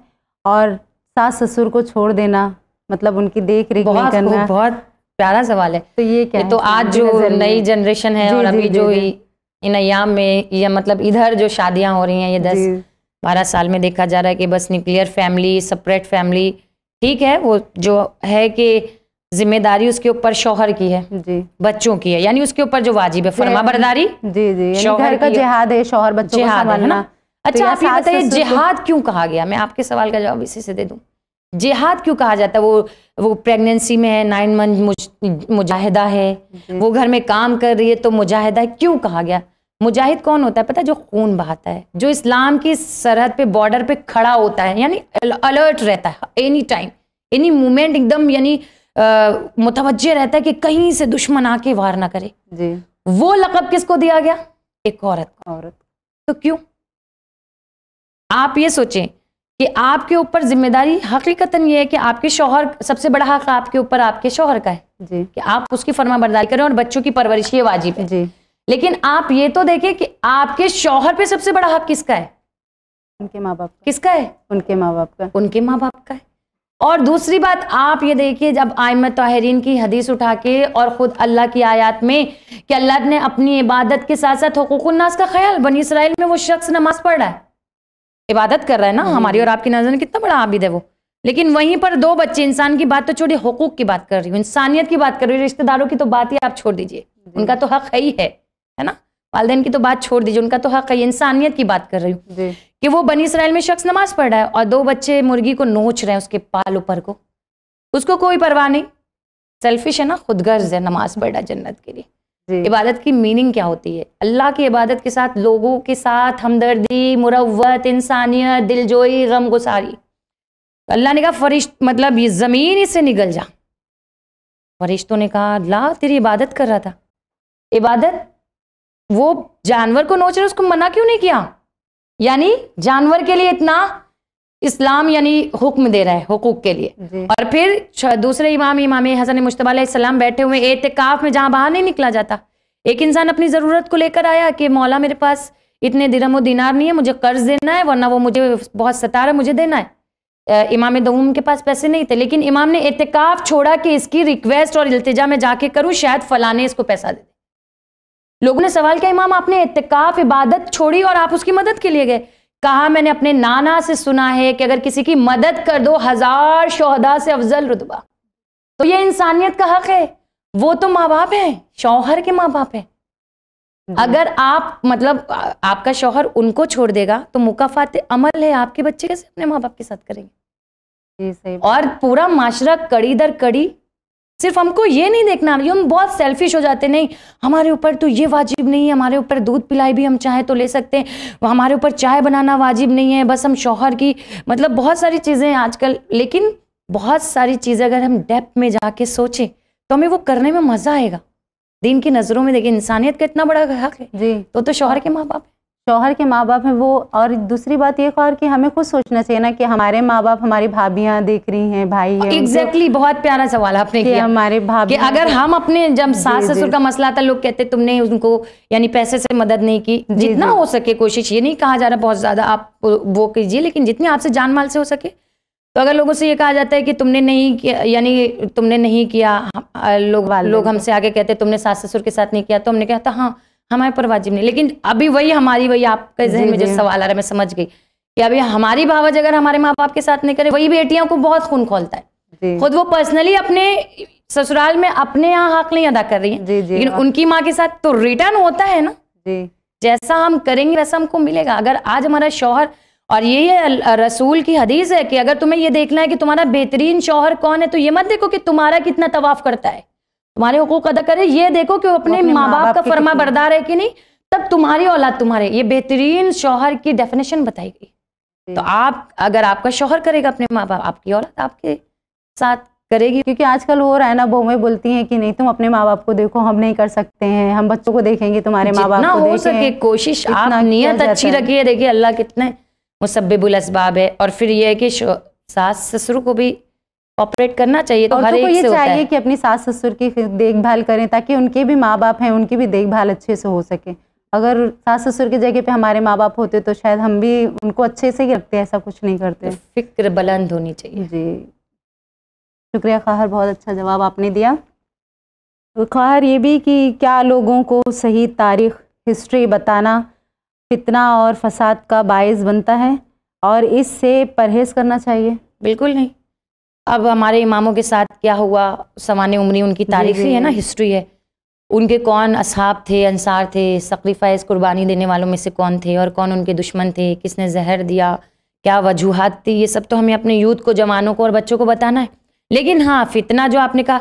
और सास ससुर को छोड़ देना मतलब उनकी देख रेख नहीं करना बहुत प्यारा सवाल है तो ये क्या ये तो है? आज जो नई जनरेशन है और अभी जो इन अयाम में या मतलब इधर जो शादियां हो रही हैं ये दस बारह साल में देखा जा रहा है कि बस न्यूक्लियर फैमिली सेपरेट फैमिली ठीक है वो जो है कि जिम्मेदारी उसके ऊपर शोहर की है जी बच्चों की है यानी उसके ऊपर जो वाजिब है फरमा बरदारी जी जी शोहर का जिहाद है शोहर बच्चों जिहाद है ना अच्छा तो आप ये बताइए जिहाद क्यों कहा गया मैं आपके सवाल का जवाब इसी से दे दूँ जिहाद क्यों कहा जाता है वो वो प्रेगनेंसी में है नाइन मंथ मुजाहिदा है वो घर में काम कर रही है तो मुजाहिदा है क्यों कहा गया मुजाहिद कौन होता है पता है जो खून बहाता है जो इस्लाम की सरहद पे बॉर्डर पे खड़ा होता है यानी अलर्ट रहता है एनी टाइम एनी मोमेंट एकदम यानी मुतवजह रहता है कि कहीं से दुश्मन आके वार ना करे जी वो लकब किसको दिया गया एक औरत औरत तो क्यों आप ये सोचें कि आपके ऊपर जिम्मेदारी हकीकतन ये है कि आपके शोहर सबसे बड़ा हक आपके ऊपर आपके शोहर का है जी कि आप उसकी फर्मा बर्दारी करें और बच्चों की परवरिश ये वाजिब है जी लेकिन आप ये तो देखें कि आपके शोहर पे सबसे बड़ा हक किसका है उनके माँ बाप किसका है उनके माँ बाप का उनके माँ बाप का है और दूसरी बात आप ये देखिए जब आयम ताहरीन की हदीस उठा के और ख़ुद अल्लाह की आयात में कि अल्लाह ने अपनी इबादत के साथ साथ उन्नास का ख्याल बनी इसराइल में वो शख्स नमाज़ पढ़ रहा है इबादत कर रहा है ना हम्म। हमारी और आपकी नजर में कितना बड़ा आबिद है वो लेकिन वहीं पर दो बच्चे इंसान की बात तो छोड़िए हकूक की बात कर रही हूँ इंसानियत की बात कर रही हूँ रिश्तेदारों की तो बात ही आप छोड़ दीजिए उनका तो हक है ही है है ना वालदेन की तो बात छोड़ दीजिए उनका तो हक है इंसानियत की बात कर रही हूँ कि वो बनी इसराइल में शख्स नमाज पढ़ रहा है और दो बच्चे मुर्गी को नोच रहे हैं उसके पाल ऊपर को उसको कोई परवाह नहीं सेल्फिश है ना खुदगर्ज है नमाज पढ़ रहा है जन्नत के लिए इबादत की मीनिंग क्या होती है अल्लाह की इबादत के साथ लोगों के साथ हमदर्दी मुरवत इंसानियत दिलजोई गम गुसारी तो अल्लाह ने कहा फरिश्त मतलब ये ज़मीन इससे निकल जा फरिश्तों ने कहा अल्लाह तेरी इबादत कर रहा था इबादत वो जानवर को नोच रहा उसको मना क्यों नहीं किया यानी जानवर के लिए इतना इस्लाम यानी हुक्म दे रहा है हुकूक के लिए और फिर दूसरे इमाम इमाम हसन मुश्तबा सलाम बैठे हुए एहतिकाफ में जहाँ बाहर नहीं निकला जाता एक इंसान अपनी ज़रूरत को लेकर आया कि मौला मेरे पास इतने दिनम दिनार नहीं है मुझे कर्ज देना है वरना वो मुझे बहुत सतार है मुझे देना है इमाम दोम के पास पैसे नहीं थे लेकिन इमाम ने एहतिकाफ छोड़ा कि इसकी रिक्वेस्ट और इल्तजा में जाके करूँ शायद फलाने इसको पैसा दे लोगों ने सवाल किया इमाम आपने एहतिकाफ इबादत छोड़ी और आप उसकी मदद के लिए गए कहा मैंने अपने नाना से सुना है कि अगर किसी की मदद कर दो हजार शोहदा से अफजल रुतबा तो ये इंसानियत का हक है वो तो माँ बाप है शौहर के माँ बाप है अगर आप मतलब आपका शौहर उनको छोड़ देगा तो मुकाफात अमल है आपके बच्चे कैसे अपने माँ बाप के साथ करेंगे और पूरा माशरा कड़ी दर कड़ी सिर्फ हमको ये नहीं देखना हम बहुत सेल्फिश हो जाते नहीं हमारे ऊपर तो ये वाजिब नहीं है हमारे ऊपर दूध पिलाई भी हम चाहे तो ले सकते हैं हमारे ऊपर चाय बनाना वाजिब नहीं है बस हम शौहर की मतलब बहुत सारी चीज़ें हैं आजकल लेकिन बहुत सारी चीज़ें अगर हम डेप्थ में जाके सोचें तो हमें वो करने में मज़ा आएगा दिन की नज़रों में देखिए इंसानियत का इतना बड़ा हक है तो, तो शौहर के माँ बाप है शौहर के माँ बाप हैं वो और दूसरी बात ये और कि हमें खुद सोचना चाहिए ना कि हमारे माँ बाप हमारी भाभियाँ देख रही हैं भाई है एग्जैक्टली exactly, बहुत प्यारा सवाल आपने किया हमारे भाभी अगर हम अपने जब सास ससुर का मसला था लोग कहते तुमने उनको यानी पैसे से मदद नहीं की जितना हो सके कोशिश ये नहीं कहा जा रहा बहुत ज़्यादा आप वो कीजिए लेकिन जितनी आपसे जान माल से हो सके तो अगर लोगों से ये कहा जाता है कि तुमने नहीं किया यानी तुमने नहीं किया लोग लोग हमसे आगे कहते तुमने सास ससुर के साथ नहीं किया तो हमने कहा था हाँ हमारे पर वाजिब नहीं लेकिन अभी वही हमारी वही आपके जहन में जो सवाल आ रहा है मैं समझ गई कि अभी हमारी भावज अगर हमारे माँ बाप के साथ नहीं करे वही बेटियों को बहुत खून खोलता है खुद वो पर्सनली अपने ससुराल में अपने यहाँ हक नहीं अदा कर रही है लेकिन हाँ। उनकी माँ के साथ तो रिटर्न होता है ना जैसा हम करेंगे वैसा हमको मिलेगा अगर आज हमारा शोहर और ये है रसूल की हदीस है कि अगर तुम्हें ये देखना है कि तुम्हारा बेहतरीन शोहर कौन है तो ये मत देखो कि तुम्हारा कितना तवाफ करता है तुम्हारे हुकूक अदा करे ये देखो कि वो अपने, अपने माँ बाप का फर्मा बरदार है कि नहीं तब तुम्हारी औलाद तुम्हारे ये बेहतरीन शोहर की डेफिनेशन बताई गई तो आप अगर आपका शोहर करेगा अपने माँ बाप आपकी औलाद आपके साथ करेगी क्योंकि आजकल वो ना बहुएं बोलती हैं कि नहीं तुम अपने माँ बाप को देखो हम नहीं कर सकते हैं हम बच्चों को देखेंगे तुम्हारे माँ बाप को हो सके कोशिश आप नियत अच्छी रखिए देखिए अल्लाह कितने मुसब्बिबुल असबाब है और फिर यह है कि सास ससुर को भी ऑपरेट करना चाहिए तो हर एक ये से चाहिए है। कि अपनी सास ससुर की देखभाल करें ताकि उनके भी माँ बाप हैं उनकी भी देखभाल अच्छे से हो सके अगर सास ससुर की जगह पे हमारे माँ बाप होते तो शायद हम भी उनको अच्छे से ही रखते ऐसा कुछ नहीं करते तो फिक्र बुलंद होनी चाहिए जी शुक्रिया खाहर बहुत अच्छा जवाब आपने दिया खाहर ये भी कि क्या लोगों को सही तारीख हिस्ट्री बताना फितना और फसाद का बायस बनता है और इससे परहेज करना चाहिए बिल्कुल नहीं अब हमारे इमामों के साथ क्या हुआ सामान्य उम्री उनकी तारीफ है ना हिस्ट्री है उनके कौन असहाब थे अनसार थे सक्रीफाइज कुर्बानी देने वालों में से कौन थे और कौन उनके दुश्मन थे किसने जहर दिया क्या वजूहत थी ये सब तो हमें अपने यूथ को जवानों को और बच्चों को बताना है लेकिन हाँ फितना जो आपने कहा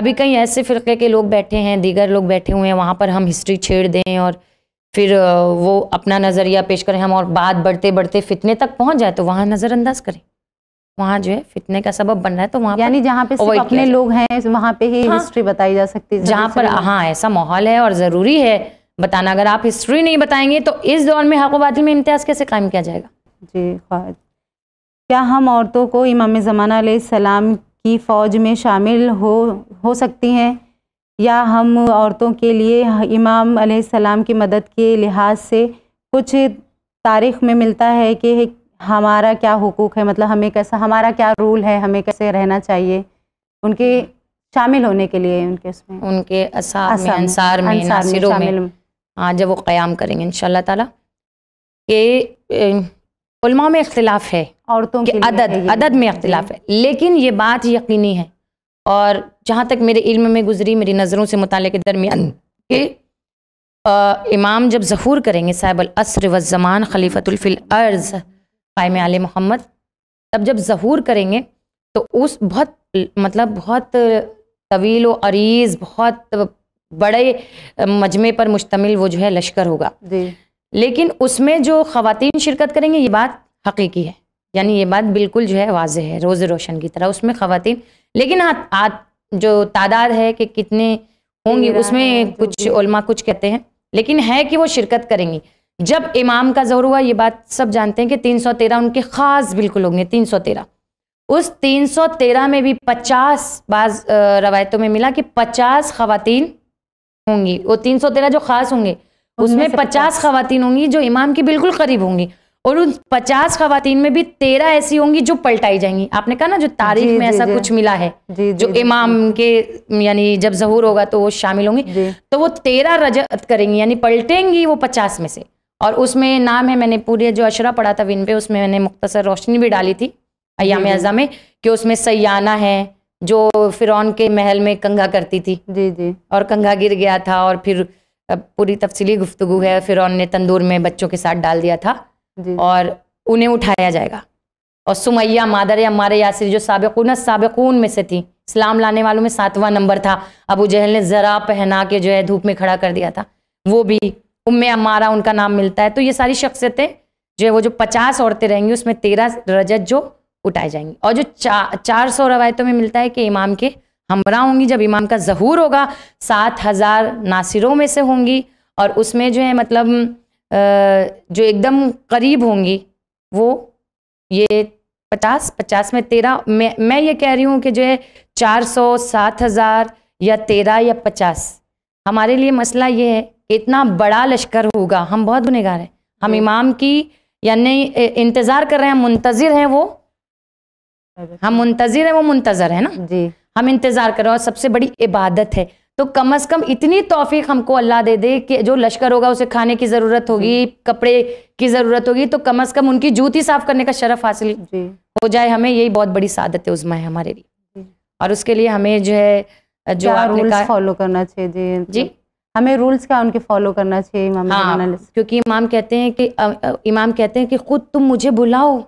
अभी कहीं ऐसे फ़िरके के लोग बैठे हैं दीगर लोग बैठे हुए हैं वहाँ पर हम हिस्ट्री छेड़ दें और फिर वो अपना नज़रिया पेश करें हम और बात बढ़ते बढ़ते फितने तक पहुँच जाए तो वहाँ नज़रअंदाज करें वहाँ जो है फितने का सबब बन रहा है तो वहाँ यानी जहाँ पे सिर्फ अपने लोग हैं वहाँ पे ही हाँ, हिस्ट्री बताई जा सकती है जहाँ पर हाँ ऐसा माहौल है और ज़रूरी है बताना अगर आप हिस्ट्री नहीं बताएंगे तो इस दौर में हक में इम्तियाज़ कैसे कायम किया जाएगा जी ख्वाद क्या हम औरतों को इमाम ज़माना सलाम की फ़ौज में शामिल हो हो सकती हैं या हम औरतों के लिए इमाम सलाम की मदद के लिहाज से कुछ तारीख में मिलता है कि हमारा क्या हुकूक है मतलब हमें कैसा हमारा क्या रूल है हमें कैसे रहना चाहिए उनके शामिल होने के लिए उनके उसमें उनके असार में अंसार में, में में हाँ जब वो क़्याम करेंगे इन ताला के उलमा में अख्तिलाफ़ है औरतों के अदद अदद में अख्तिलाफ है लेकिन ये बात यकीनी है और जहाँ तक मेरे इल्म में गुजरी मेरी नज़रों से मुतल के दरमियान के इमाम जब जहूर करेंगे साहब असर व ज़मान खलीफतुल्फिल अर्ज़ कायम आल मोहम्मद तब जब जहूर करेंगे तो उस बहुत मतलब बहुत तवील वरीज अरीज़ बहुत बड़े मजमे पर मुश्तमिल वो जो है लश्कर होगा लेकिन उसमें जो खातन शिरकत करेंगे ये बात हकीकी है यानी ये बात बिल्कुल जो है वाज है रोज़ रोशन की तरह उसमें खातन लेकिन हाँ आ, जो तादाद है कि कितने होंगी उसमें कुछ उलमा कुछ कहते हैं लेकिन है कि वो शिरकत करेंगी जब इमाम का जोर हुआ ये बात सब जानते हैं कि 313 उनके ख़ास बिल्कुल होंगे 313 उस 313 में भी 50 बाज रवायतों में मिला कि 50 खातन होंगी वो 313 जो ख़ास होंगे उसमें 50 खातन होंगी जो इमाम के बिल्कुल करीब होंगी और उन 50 खातन में भी तेरह ऐसी होंगी जो पलटाई जाएंगी आपने कहा ना जो तारीख में ऐसा कुछ मिला है जो इमाम के यानी जब जहूर होगा तो वो शामिल होंगी तो वो तेरह रजत करेंगी यानी पलटेंगी वो पचास में से और उसमें नाम है मैंने पूरे जो अशरा पढ़ा था विन पे उसमें मैंने मुख्तसर रोशनी भी डाली थी अयाम अज़ा में कि उसमें सयाना है जो फिरौन के महल में कंघा करती थी जी जी और कंघा गिर गया था और फिर पूरी तफसीली गुफ्तु है फिरौन ने तंदूर में बच्चों के साथ डाल दिया था और उन्हें उठाया जाएगा और सुमैया मादर मारे यासिर जो सबकून सबकून में से थी इस्लाम लाने वालों में सातवां नंबर था अबू जहल ने ज़रा पहना के जो है धूप में खड़ा कर दिया था वो भी उम्मे अमारा उनका नाम मिलता है तो ये सारी शख्सियतें जो है वो जो पचास औरतें रहेंगी उसमें तेरह रजत जो उठाए जाएंगी और जो चा, चार सौ रवायतों में मिलता है कि इमाम के हमरा होंगी जब इमाम का जहूर होगा सात हज़ार नासिरों में से होंगी और उसमें जो है मतलब जो एकदम करीब होंगी वो ये पचास पचास में तेरह मैं मैं ये कह रही हूँ कि जो है चार सौ सात हज़ार या तेरह या पचास हमारे लिए मसला ये है इतना बड़ा लश्कर होगा हम बहुत गुनेगार हैं हम इमाम की यानी इंतज़ार कर रहे हैं मुंतज़िर हैं वो हम मुंतज़िर हैं वो मुंतज़र है ना जी हम इंतज़ार कर रहे हैं और सबसे बड़ी इबादत है तो कम अज़ कम इतनी तोफीक हमको अल्लाह दे दे कि जो लश्कर होगा उसे खाने की ज़रूरत होगी कपड़े की ज़रूरत होगी तो कम अज़ कम उनकी जूती साफ़ करने का शरफ़ हासिल हो जाए हमें यही बहुत बड़ी सादत उज़मा है हमारे लिए और उसके लिए हमें जो है जो फॉलो करना चाहिए जी हमें रूल्स क्या उनके फॉलो करना चाहिए इमाम हाँ, क्योंकि इमाम कहते हैं कि इमाम कहते हैं कि खुद तुम मुझे बुलाओ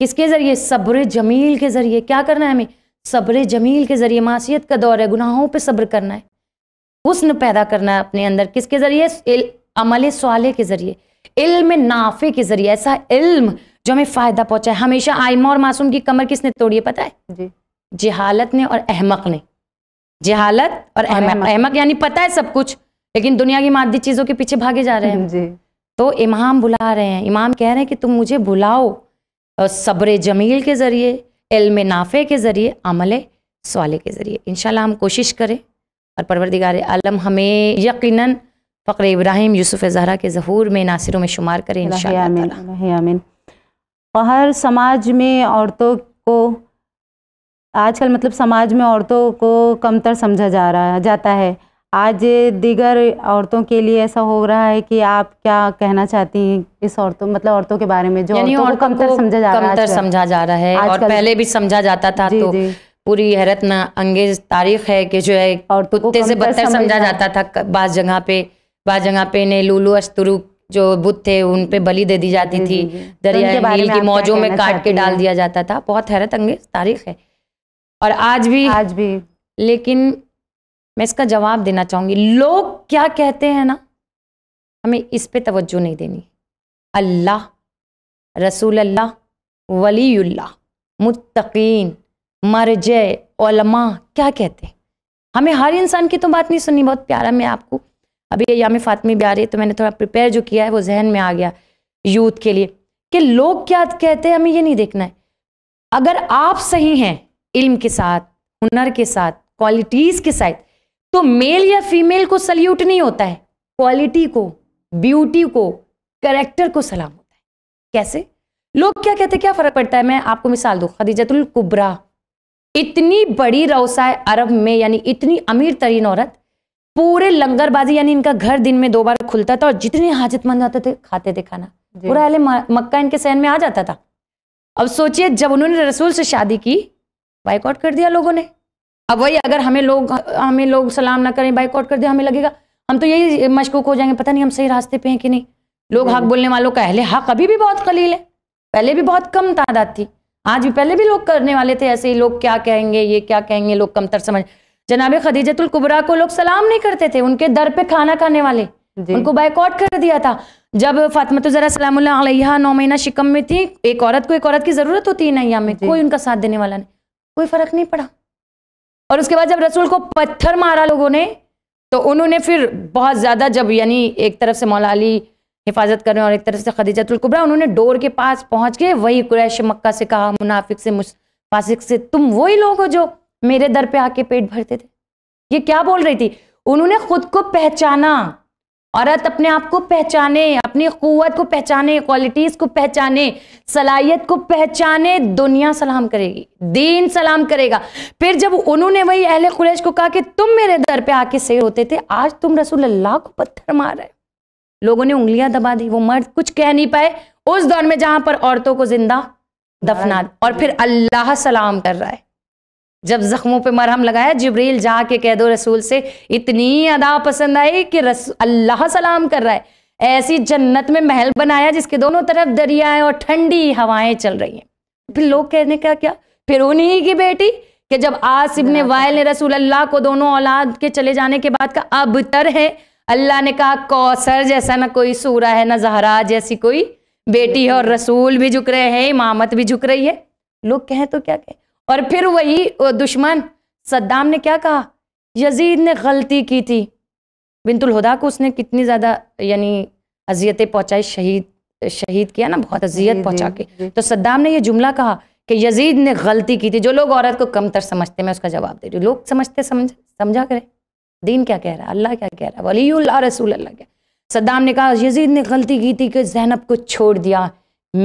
किसके ज़रिए सब्र जमील के ज़रिए क्या करना है हमें सब्र जमील के ज़रिए मासीत का दौर है गुनाहों पर सब्र करना है हुस्न पैदा करना है अपने अंदर किसके ज़रिए अमल सवाले के ज़रिए इल्म नाफे के ज़रिए ऐसा इल्म जो हमें फ़ायदा पहुँचाए हमेशा आयमा और मासूम की कमर किसने तोड़ी है पता है जी जहालत ने और अहमक ने जहालत और अहमक अहमक यानी पता है सब कुछ लेकिन दुनिया की मादी चीज़ों के पीछे भागे जा रहे हैं जी तो इमाम बुला रहे हैं इमाम कह रहे हैं कि तुम मुझे बुलाओ सब्र जमील के ज़रिए इल्म नाफे के ज़रिए अमल सवाले के ज़रिए इन हम कोशिश करें और परवरदिगार आलम हमें यकीन फ़ख्र इब्राहिम यूसुफ़ ज़हरा के जहूर में नासिरों में शुमार करें हर समाज में औरतों को आजकल मतलब समाज में औरतों को कमतर समझा जा रहा जाता है आज दिगर औरतों के लिए ऐसा हो रहा है कि आप क्या कहना चाहती हैं इस औरतों मतलब औरतों के बारे में जो औरतों औरतों को कमतर समझा जा रहा है समझा जा रहा है और पहले भी समझा जाता था जी, तो जी। पूरी हैरत ना अंगेज तारीख है कि जो है और कुत्ते से बदतर समझा जाता था बाज जगह पे बाज जगह पे ने लूलू अस्तरू जो बुद्ध थे उन पे बलि दे दी जाती थी तो दरिया की मौजों में काट के डाल दिया जाता था बहुत हैरत अंगेज तारीख है और आज भी आज भी लेकिन मैं इसका जवाब देना चाहूंगी लोग क्या कहते हैं ना हमें इस पे तवज्जो नहीं देनी अल्लाह रसूल अल्लाह वलील्ला मुत्तकीन मरज ओलमा क्या कहते हैं हमें हर इंसान की तो बात नहीं सुननी बहुत प्यारा मैं आपको अभी याम फातमी भी आ रही है तो मैंने थोड़ा प्रिपेयर जो किया है वो जहन में आ गया यूथ के लिए कि लोग क्या कहते हैं हमें ये नहीं देखना है अगर आप सही हैं इल्म के साथ हुनर के साथ क्वालिटीज़ के साथ तो मेल या फीमेल को सल्यूट नहीं होता है क्वालिटी को ब्यूटी को करेक्टर को सलाम होता है कैसे लोग क्या कहते क्या फर्क पड़ता है मैं आपको मिसाल दू खदीजतुल कुबरा इतनी बड़ी रौसाए अरब में यानी इतनी अमीर तरीन औरत पूरे लंगरबाजी यानी इनका घर दिन में दो बार खुलता था और जितने हाजतमंद आते थे खाते थे खाना पूरा अहले मक्का इनके सहन में आ जाता था अब सोचिए जब उन्होंने रसूल से शादी की बाइकआउट कर दिया लोगों ने अब वही अगर हमें लोग हमें लोग सलाम ना करें बाइकआउट कर दे हमें लगेगा हम तो यही मशकूक हो जाएंगे पता नहीं हम सही रास्ते पे हैं कि नहीं लोग हक हम्म। बोलने वालों का अहले हक अभी भी बहुत कलील है पहले भी बहुत कम तादाद थी आज भी पहले भी लोग करने वाले थे ऐसे ही लोग क्या कहेंगे ये क्या कहेंगे लोग कमतर समझ जनाब खदीजतुल कुबरा को लोग सलाम नहीं करते थे उनके दर पे खाना खाने वाले उनको बाइकआउट कर दिया था जब फातमत तो सलाम नौ महीना शिकम में थी एक औरत को एक औरत की जरूरत होती है नैया में कोई उनका साथ देने वाला नहीं कोई फर्क नहीं पड़ा और उसके बाद जब रसूल को पत्थर मारा लोगों ने तो उन्होंने फिर बहुत ज़्यादा जब यानी एक तरफ से मौला अली हिफाजत कर रहे हैं और एक तरफ से खदीजतुल्कुबरा उन्होंने डोर के पास पहुंच के वही कुरैश मक्का से कहा मुनाफिक से फासिक से तुम वही लोग हो जो मेरे दर पे आके पेट भरते थे ये क्या बोल रही थी उन्होंने खुद को पहचाना औरत अपने आप को पहचाने अपनी कुत को पहचाने क्वालिटीज़ को पहचाने सलाहियत को पहचाने दुनिया सलाम करेगी दीन सलाम करेगा फिर जब उन्होंने वही अहले कुरैश को कहा कि तुम मेरे दर पे आके सही होते थे आज तुम रसूल अल्लाह को पत्थर मार रहे लोगों ने उंगलियां दबा दी वो मर्द कुछ कह नहीं पाए उस दौर में जहां पर औरतों को जिंदा दफना और फिर अल्लाह सलाम कर रहा है जब जख्मों पे मरहम लगाया जिब्रील जाके कह दो रसूल से इतनी अदा पसंद आई कि रसूल अल्लाह सलाम कर रहा है ऐसी जन्नत में महल बनाया जिसके दोनों तरफ दरिया और ठंडी हवाएं चल रही हैं फिर लोग कहने का क्या फिर उन्हीं की बेटी कि जब आसिफ ने वायल ने रसूल अल्लाह को दोनों औलाद के चले जाने के बाद का अब तर है अल्लाह ने कहा कौसर जैसा ना कोई सूरा है ना जहरा जैसी कोई बेटी है और रसूल भी झुक रहे हैं इमामत भी झुक रही है लोग कहें तो क्या कहें और फिर वही दुश्मन सद्दाम ने क्या कहा यजीद ने गलती की थी बिनतुल हुदा को उसने कितनी ज़्यादा यानी अजियतें पहुँचाई शहीद शहीद किया ना बहुत अजियत पहुँचा के तो सद्दाम ने यह जुमला कहा कि यजीद ने गलती की थी जो लोग औरत को कमतर समझते मैं उसका जवाब दे रही हूँ लोग समझते समझ समझा करें दीन क्या कह रहा है अल्लाह क्या कह रहा है वलील्ला रसूल अल्लाह क्या सद्दाम ने कहा यजीद ने गलती की थी कि जैनब को छोड़ दिया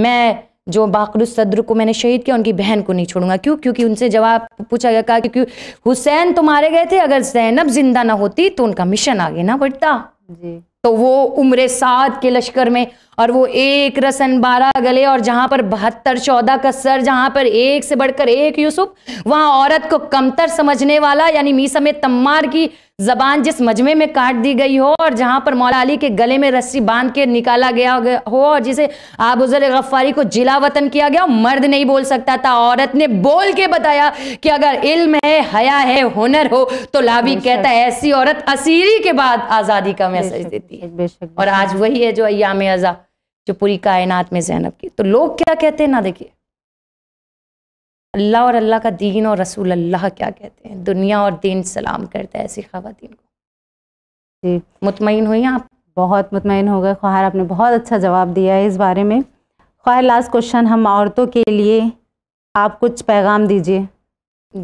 मैं जो बाकरुसद्र को मैंने शहीद किया उनकी बहन को नहीं छोड़ूंगा क्यों क्योंकि उनसे जवाब पूछा गया कहा क्योंकि हुसैन तो मारे गए थे अगर जैनब जिंदा ना होती तो उनका मिशन आगे ना बढ़ता तो वो उम्र सात के लश्कर में और वो एक रसन बारह गले और जहां पर बहत्तर चौदह का सर जहां पर एक से बढ़कर एक यूसुफ वहां औरत को कमतर समझने वाला यानी मीसा में तम्मार की जबान जिस मजमे में काट दी गई हो और जहां पर मौला अली के गले में रस्सी बांध के निकाला गया हो और जिसे आबुजर गफ्फारी को जिला वतन किया गया मर्द नहीं बोल सकता था औरत ने बोल के बताया कि अगर इल्म है हया है हुनर हो तो लाभी कहता है ऐसी औरत असीरी के बाद आज़ादी का मैसेज देती है और आज वही है जो अयाम अजा जो पूरी कायनात में जैनब की तो लोग क्या कहते हैं ना देखिए अल्लाह और अल्लाह का दीन और रसूल अल्लाह क्या कहते हैं दुनिया और दीन सलाम करते हैं ऐसी खातन को जी मुतमिन हुई आप बहुत मुतमिन हो गए ख्वाहर आपने बहुत अच्छा जवाब दिया है इस बारे में ख्वाहर लास्ट क्वेश्चन हम औरतों के लिए आप कुछ पैगाम दीजिए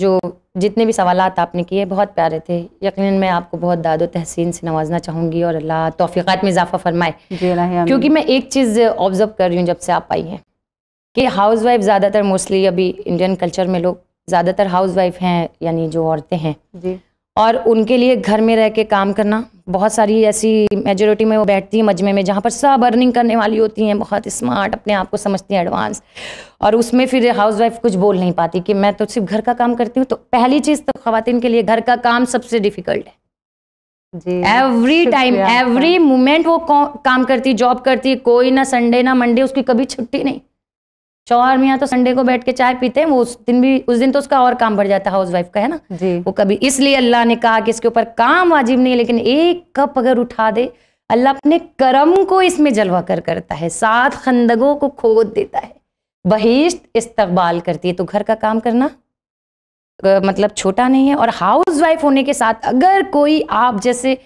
जो जितने भी सवाल आपने किए बहुत प्यारे थे यकीन मैं आपको बहुत दादो तहसीन से नवाजना चाहूँगी और अल्लाह तोफ़ीक़ात में इजाफ़ा फरमाए क्योंकि मैं एक चीज़ ऑब्ज़र्व कर रही हूँ जब से आप आई हैं कि हाउस वाइफ ज़्यादातर मोस्टली अभी इंडियन कल्चर में लोग ज़्यादातर हाउस वाइफ हैं यानी जो औरतें हैं जी और उनके लिए घर में रह के काम करना बहुत सारी ऐसी मेजोरिटी में वो बैठती हैं मजमे में जहाँ पर सब अर्निंग करने वाली होती हैं बहुत स्मार्ट अपने आप को समझती हैं एडवांस और उसमें फिर हाउसवाइफ कुछ बोल नहीं पाती कि मैं तो सिर्फ घर का काम करती हूँ तो पहली चीज़ तो खातन के लिए घर का काम सबसे डिफ़िकल्ट है एवरी टाइम एवरी मोमेंट वो काम करती जॉब करती कोई ना संडे ना मंडे उसकी कभी छुट्टी नहीं चौहार मियाँ तो संडे को बैठ के चाय पीते हैं वो उस दिन भी उस दिन तो उसका और काम बढ़ जाता है हाउस वाइफ का है ना जी वो कभी इसलिए अल्लाह ने कहा कि इसके ऊपर काम वाजिब नहीं है लेकिन एक कप अगर उठा दे अल्लाह अपने कर्म को इसमें जलवा कर करता है सात खंदगों को खोद देता है बहिश्त इस्तकबाल करती है तो घर का काम करना मतलब छोटा नहीं है और हाउस वाइफ होने के साथ अगर कोई आप जैसे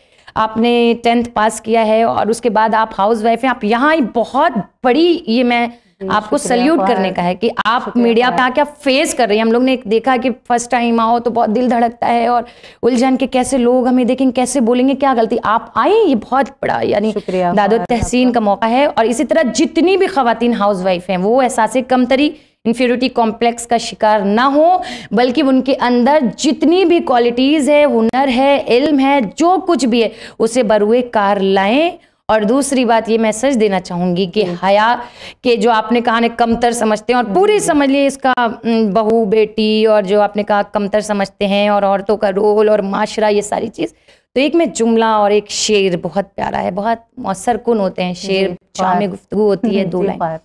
आपने टेंथ पास किया है और उसके बाद आप हाउस वाइफ हैं आप यहाँ बहुत बड़ी ये मैं हम्म, आपको सल्यूट करने का है कि आप मीडिया पे क्या फेस कर रही हैं हम लोग ने देखा कि फर्स्ट टाइम आओ तो बहुत दिल धड़कता है और उलझन के कैसे लोग हमें देखेंगे कैसे बोलेंगे क्या गलती आप आए ये बहुत बड़ा यानी दादो तहसीन का मौका है और इसी तरह जितनी भी खातन हाउस वाइफ है वो एहसास कमतरी इंफ्योरिटी कॉम्प्लेक्स का शिकार ना हो बल्कि उनके अंदर जितनी भी क्वालिटीज़ है हुनर है इल्म है जो कुछ भी है उसे बरुए कार लाएं और दूसरी बात ये मैसेज देना चाहूंगी कि हया के जो आपने कहा ने कमतर समझते हैं और पूरे समझ लिए इसका बहू बेटी और जो आपने कहा कमतर समझते हैं और औरतों का रोल और माशरा ये सारी चीज़ तो एक में जुमला और एक शेर बहुत प्यारा है बहुत मौसर होते हैं शेर शाम गुफ्तु होती है [LAUGHS] दो लाइन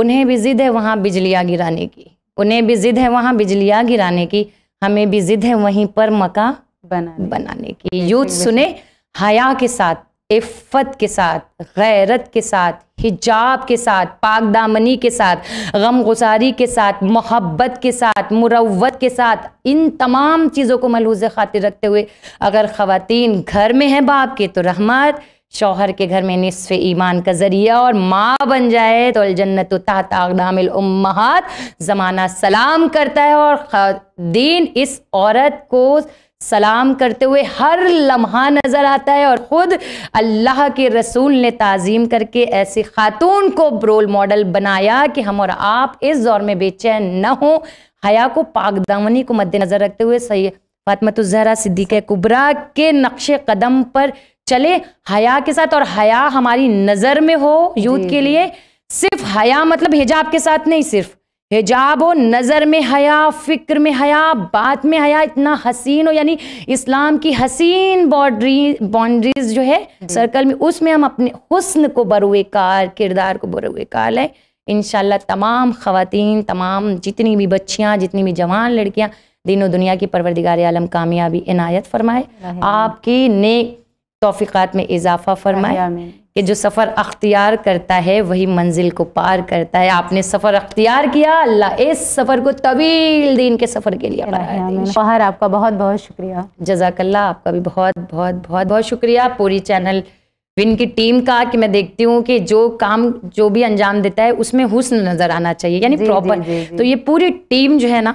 उन्हें भी जिद है वहाँ बिजलियाँ गिराने की उन्हें भी जिद है वहाँ बिजलियाँ गिराने की हमें भी जिद है वहीं पर मका बनाने की यूथ सुने हया के साथ इफ़त के साथ गैरत के साथ हिजाब के साथ पाक दामनी के साथ गम गुजारी के साथ मोहब्बत के साथ मुरवत के साथ इन तमाम चीज़ों को मलूज खातिर रखते हुए अगर ख़वातीन घर में हैं बाप के तो रहमत शौहर के घर में निसफ ईमान का ज़रिया और माँ बन जाए तो अलजन्नत तहत ज़माना सलाम करता है और दीन इस औरत को सलाम करते हुए हर लम्हा नज़र आता है और ख़ुद अल्लाह के रसूल ने ताज़ीम करके ऐसी ख़ातून को रोल मॉडल बनाया कि हम और आप इस दौर में बेचैन न हो हया को पाकदामनी को मद्देनज़र रखते हुए सही फातमतुजहरा सिद्दीक कुबरा के नक्श कदम पर चले हया के साथ और हया हमारी नज़र में हो यूथ के लिए सिर्फ हया मतलब हिजाब के साथ नहीं सिर्फ हिजाब हो नज़र में हया फ़िक्र में हया बात में हया इतना हसीन हो यानी इस्लाम की हसीन बॉर्डरी बाउंड्रीज जो है सर्कल में उसमें हम अपने हुस्न को बरुए कार किरदार को बरुए कार लें इन तमाम ख़वान तमाम जितनी भी बच्चियाँ जितनी भी जवान लड़कियाँ दिनों दुनिया की परवरदिगार आलम कामयाबी इनायत फरमाए आपकी नेक तोफ़ीक़ात में इजाफ़ा फरमाए कि जो सफ़र अख्तियार करता है वही मंजिल को पार करता है आपने सफ़र अख्तियार किया अल्लाह इस सफ़र को तवील दिन के सफ़र के लिए बाहर आपका बहुत बहुत शुक्रिया जजाकल्ला आपका भी बहुत बहुत बहुत बहुत शुक्रिया पूरी चैनल विन की टीम का कि मैं देखती हूँ कि जो काम जो भी अंजाम देता है उसमें हुस्न नज़र आना चाहिए यानी प्रॉपर तो ये पूरी टीम जो है ना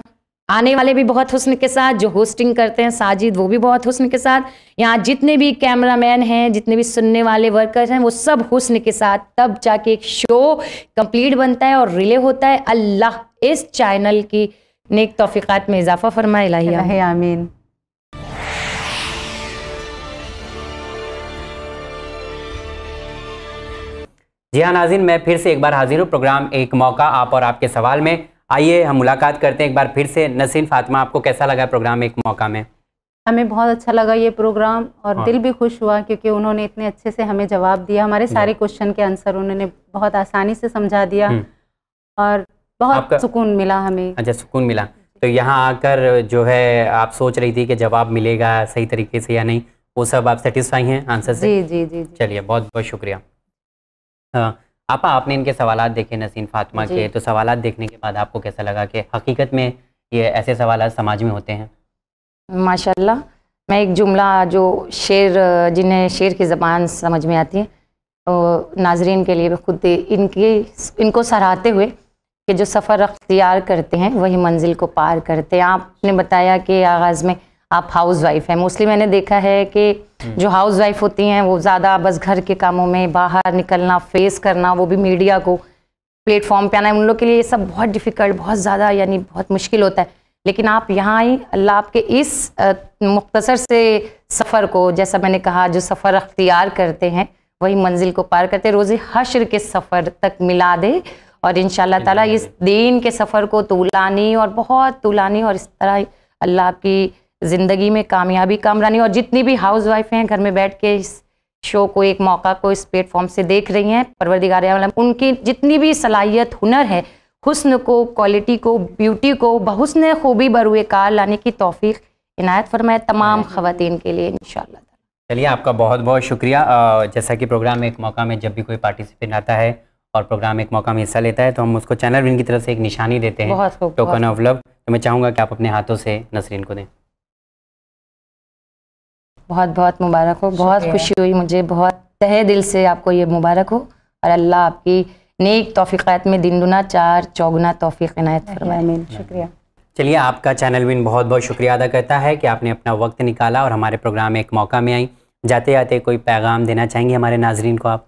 आने वाले भी बहुत हुस्न के साथ जो होस्टिंग करते हैं साजिद वो भी बहुत हुस्न के साथ यहाँ जितने भी कैमरामैन हैं जितने भी सुनने वाले वर्कर्स हैं वो सब हुस्न के साथ तब जाके एक शो कंप्लीट बनता है और रिले होता है अल्लाह इस चैनल की नेक तोफ़ीक़ात में इजाफा फरमाए आमीन जी हाँ नाजिन मैं फिर से एक बार हाजिर हूँ प्रोग्राम एक मौका आप और आपके सवाल में आइए हम मुलाकात करते हैं एक बार फिर से नसीन फातिमा आपको कैसा लगा प्रोग्राम एक मौका में हमें बहुत अच्छा लगा ये प्रोग्राम और हाँ। दिल भी खुश हुआ क्योंकि उन्होंने इतने अच्छे से हमें जवाब दिया हमारे सारे क्वेश्चन के आंसर उन्होंने बहुत आसानी से समझा दिया हम्म। और बहुत सुकून मिला हमें अच्छा सुकून मिला तो यहाँ आकर जो है आप सोच रही थी कि जवाब मिलेगा सही तरीके से या नहीं वो सब आप सेटिस्फाई हैं आंसर से जी जी जी, जी। चलिए बहुत बहुत शुक्रिया हाँ आप आपने इनके सवाल देखे नसीन फातिमा के तो सवाल देखने के बाद आपको कैसा लगा कि हकीकत में ये ऐसे सवाल समाज में होते हैं माशाल्लाह मैं एक जुमला जो शेर जिन्हें शेर की ज़बान समझ में आती है तो नाजरीन के लिए खुद इनके इनको सराहते हुए कि जो सफ़र अख्तियार करते हैं वही मंजिल को पार करते हैं आपने बताया कि आगाज़ में आप हाउस वाइफ हैं मोस्टली मैंने देखा है कि हम्म। जो हाउस वाइफ होती हैं वो ज़्यादा बस घर के कामों में बाहर निकलना फेस करना वो भी मीडिया को प्लेटफॉर्म पे आना है उन लोग के लिए ये सब बहुत डिफ़िकल्ट बहुत ज़्यादा यानी बहुत मुश्किल होता है लेकिन आप यहाँ आई अल्लाह आपके इस मुख्तसर से सफ़र को जैसा मैंने कहा जो सफ़र अख्तियार करते हैं वही मंजिल को पार करते रोज़े हशर के सफ़र तक मिला दे और इन ताला इस के सफ़र को तुलानी और बहुत तुलानी और इस तरह अल्लाह आपकी ज़िंदगी में कामयाबी कामरानी और जितनी भी हाउस वाइफ हैं घर में बैठ के इस शो को एक मौका को इस प्लेटफॉर्म से देख रही हैं परवरदिगार उनकी जितनी भी सलाहियत हुनर है हुस्न को क्वालिटी को ब्यूटी को बहुसन खूबी बरुए कार लाने की तोफ़ी इनायत फरमाए तमाम हम्म। ख़वान के लिए इन चलिए आपका बहुत बहुत शुक्रिया जैसा कि प्रोग्राम एक मौका में जब भी कोई पार्टिसिपेंट आता है और प्रोग्राम एक मौका में हिस्सा लेता है तो हम उसको चैनल विन की तरफ से एक निशानी देते हैं टोकन ऑफ लव तो मैं चाहूँगा कि आप अपने हाथों से नसरीन को दें बहुत बहुत मुबारक हो बहुत खुशी हुई मुझे बहुत तहे दिल से आपको ये मुबारक हो और अल्लाह आपकी नेक तोफ़ीक़ात में दिन दुना चार चौगुना तोफ़ी इनायत फरमाए शुक्रिया चलिए आपका चैनल भी बहुत बहुत शुक्रिया अदा करता है कि आपने अपना वक्त निकाला और हमारे प्रोग्राम में एक मौका में आई जाते जाते कोई पैगाम देना चाहेंगे हमारे नाजरीन को आप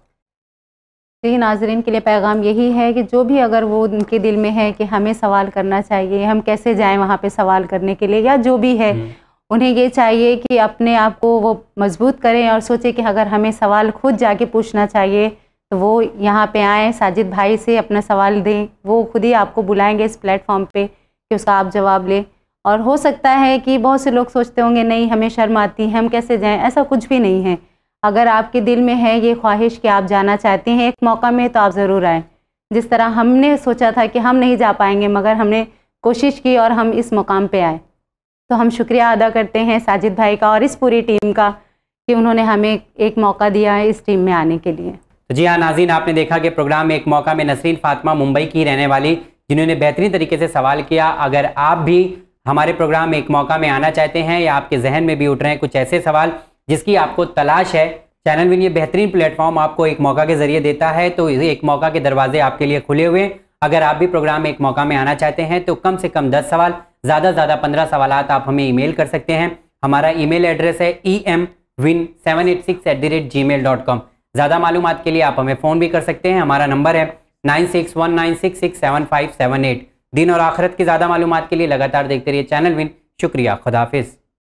जी नाजरीन के लिए पैगाम यही है कि जो भी अगर वो उनके दिल में है कि हमें सवाल करना चाहिए हम कैसे जाएँ वहाँ पे सवाल करने के लिए या जो भी है हम्म। उन्हें ये चाहिए कि अपने आप को वो मजबूत करें और सोचें कि अगर हमें सवाल खुद जाके पूछना चाहिए तो वो यहाँ पे आएँ साजिद भाई से अपना सवाल दें वो खुद ही आपको बुलाएंगे इस प्लेटफॉर्म पे कि उसका आप जवाब लें और हो सकता है कि बहुत से लोग सोचते होंगे नहीं हमें शर्म आती है हम कैसे जाएँ ऐसा कुछ भी नहीं है अगर आपके दिल में है ये ख्वाहिश कि आप जाना चाहते हैं एक मौका में तो आप ज़रूर आएँ जिस तरह हमने सोचा था कि हम नहीं जा पाएंगे मगर हमने कोशिश की और हम इस मुकाम पर आए तो हम शुक्रिया अदा करते हैं साजिद भाई का और इस पूरी टीम का कि उन्होंने हमें एक मौका दिया है इस टीम में आने के लिए तो जी हाँ नाजीन आपने देखा कि प्रोग्राम में एक मौका में नसरीन फातिमा मुंबई की रहने वाली जिन्होंने बेहतरीन तरीके से सवाल किया अगर आप भी हमारे प्रोग्राम में एक मौका में आना चाहते हैं या आपके जहन में भी उठ रहे हैं कुछ ऐसे सवाल जिसकी आपको तलाश है चैनल विन ये बेहतरीन प्लेटफॉर्म आपको एक मौका के जरिए देता है तो एक मौका के दरवाजे आपके लिए खुले हुए अगर आप भी प्रोग्राम में एक मौका में आना चाहते हैं तो कम से कम दस सवाल ज़्यादा से ज़्यादा पंद्रह सवाल आप हमें ईमेल कर सकते हैं हमारा ईमेल एड्रेस है E M win seven eight six at the rate Gmail dot com ज़्यादा मालूम के लिए आप हमें फ़ोन भी कर सकते हैं हमारा नंबर है nine six one nine six six seven five seven eight दिन और आखिरत की ज़्यादा मालूम के लिए लगातार देखते रहिए चैनल विन शुक्रिया खुदाफिज़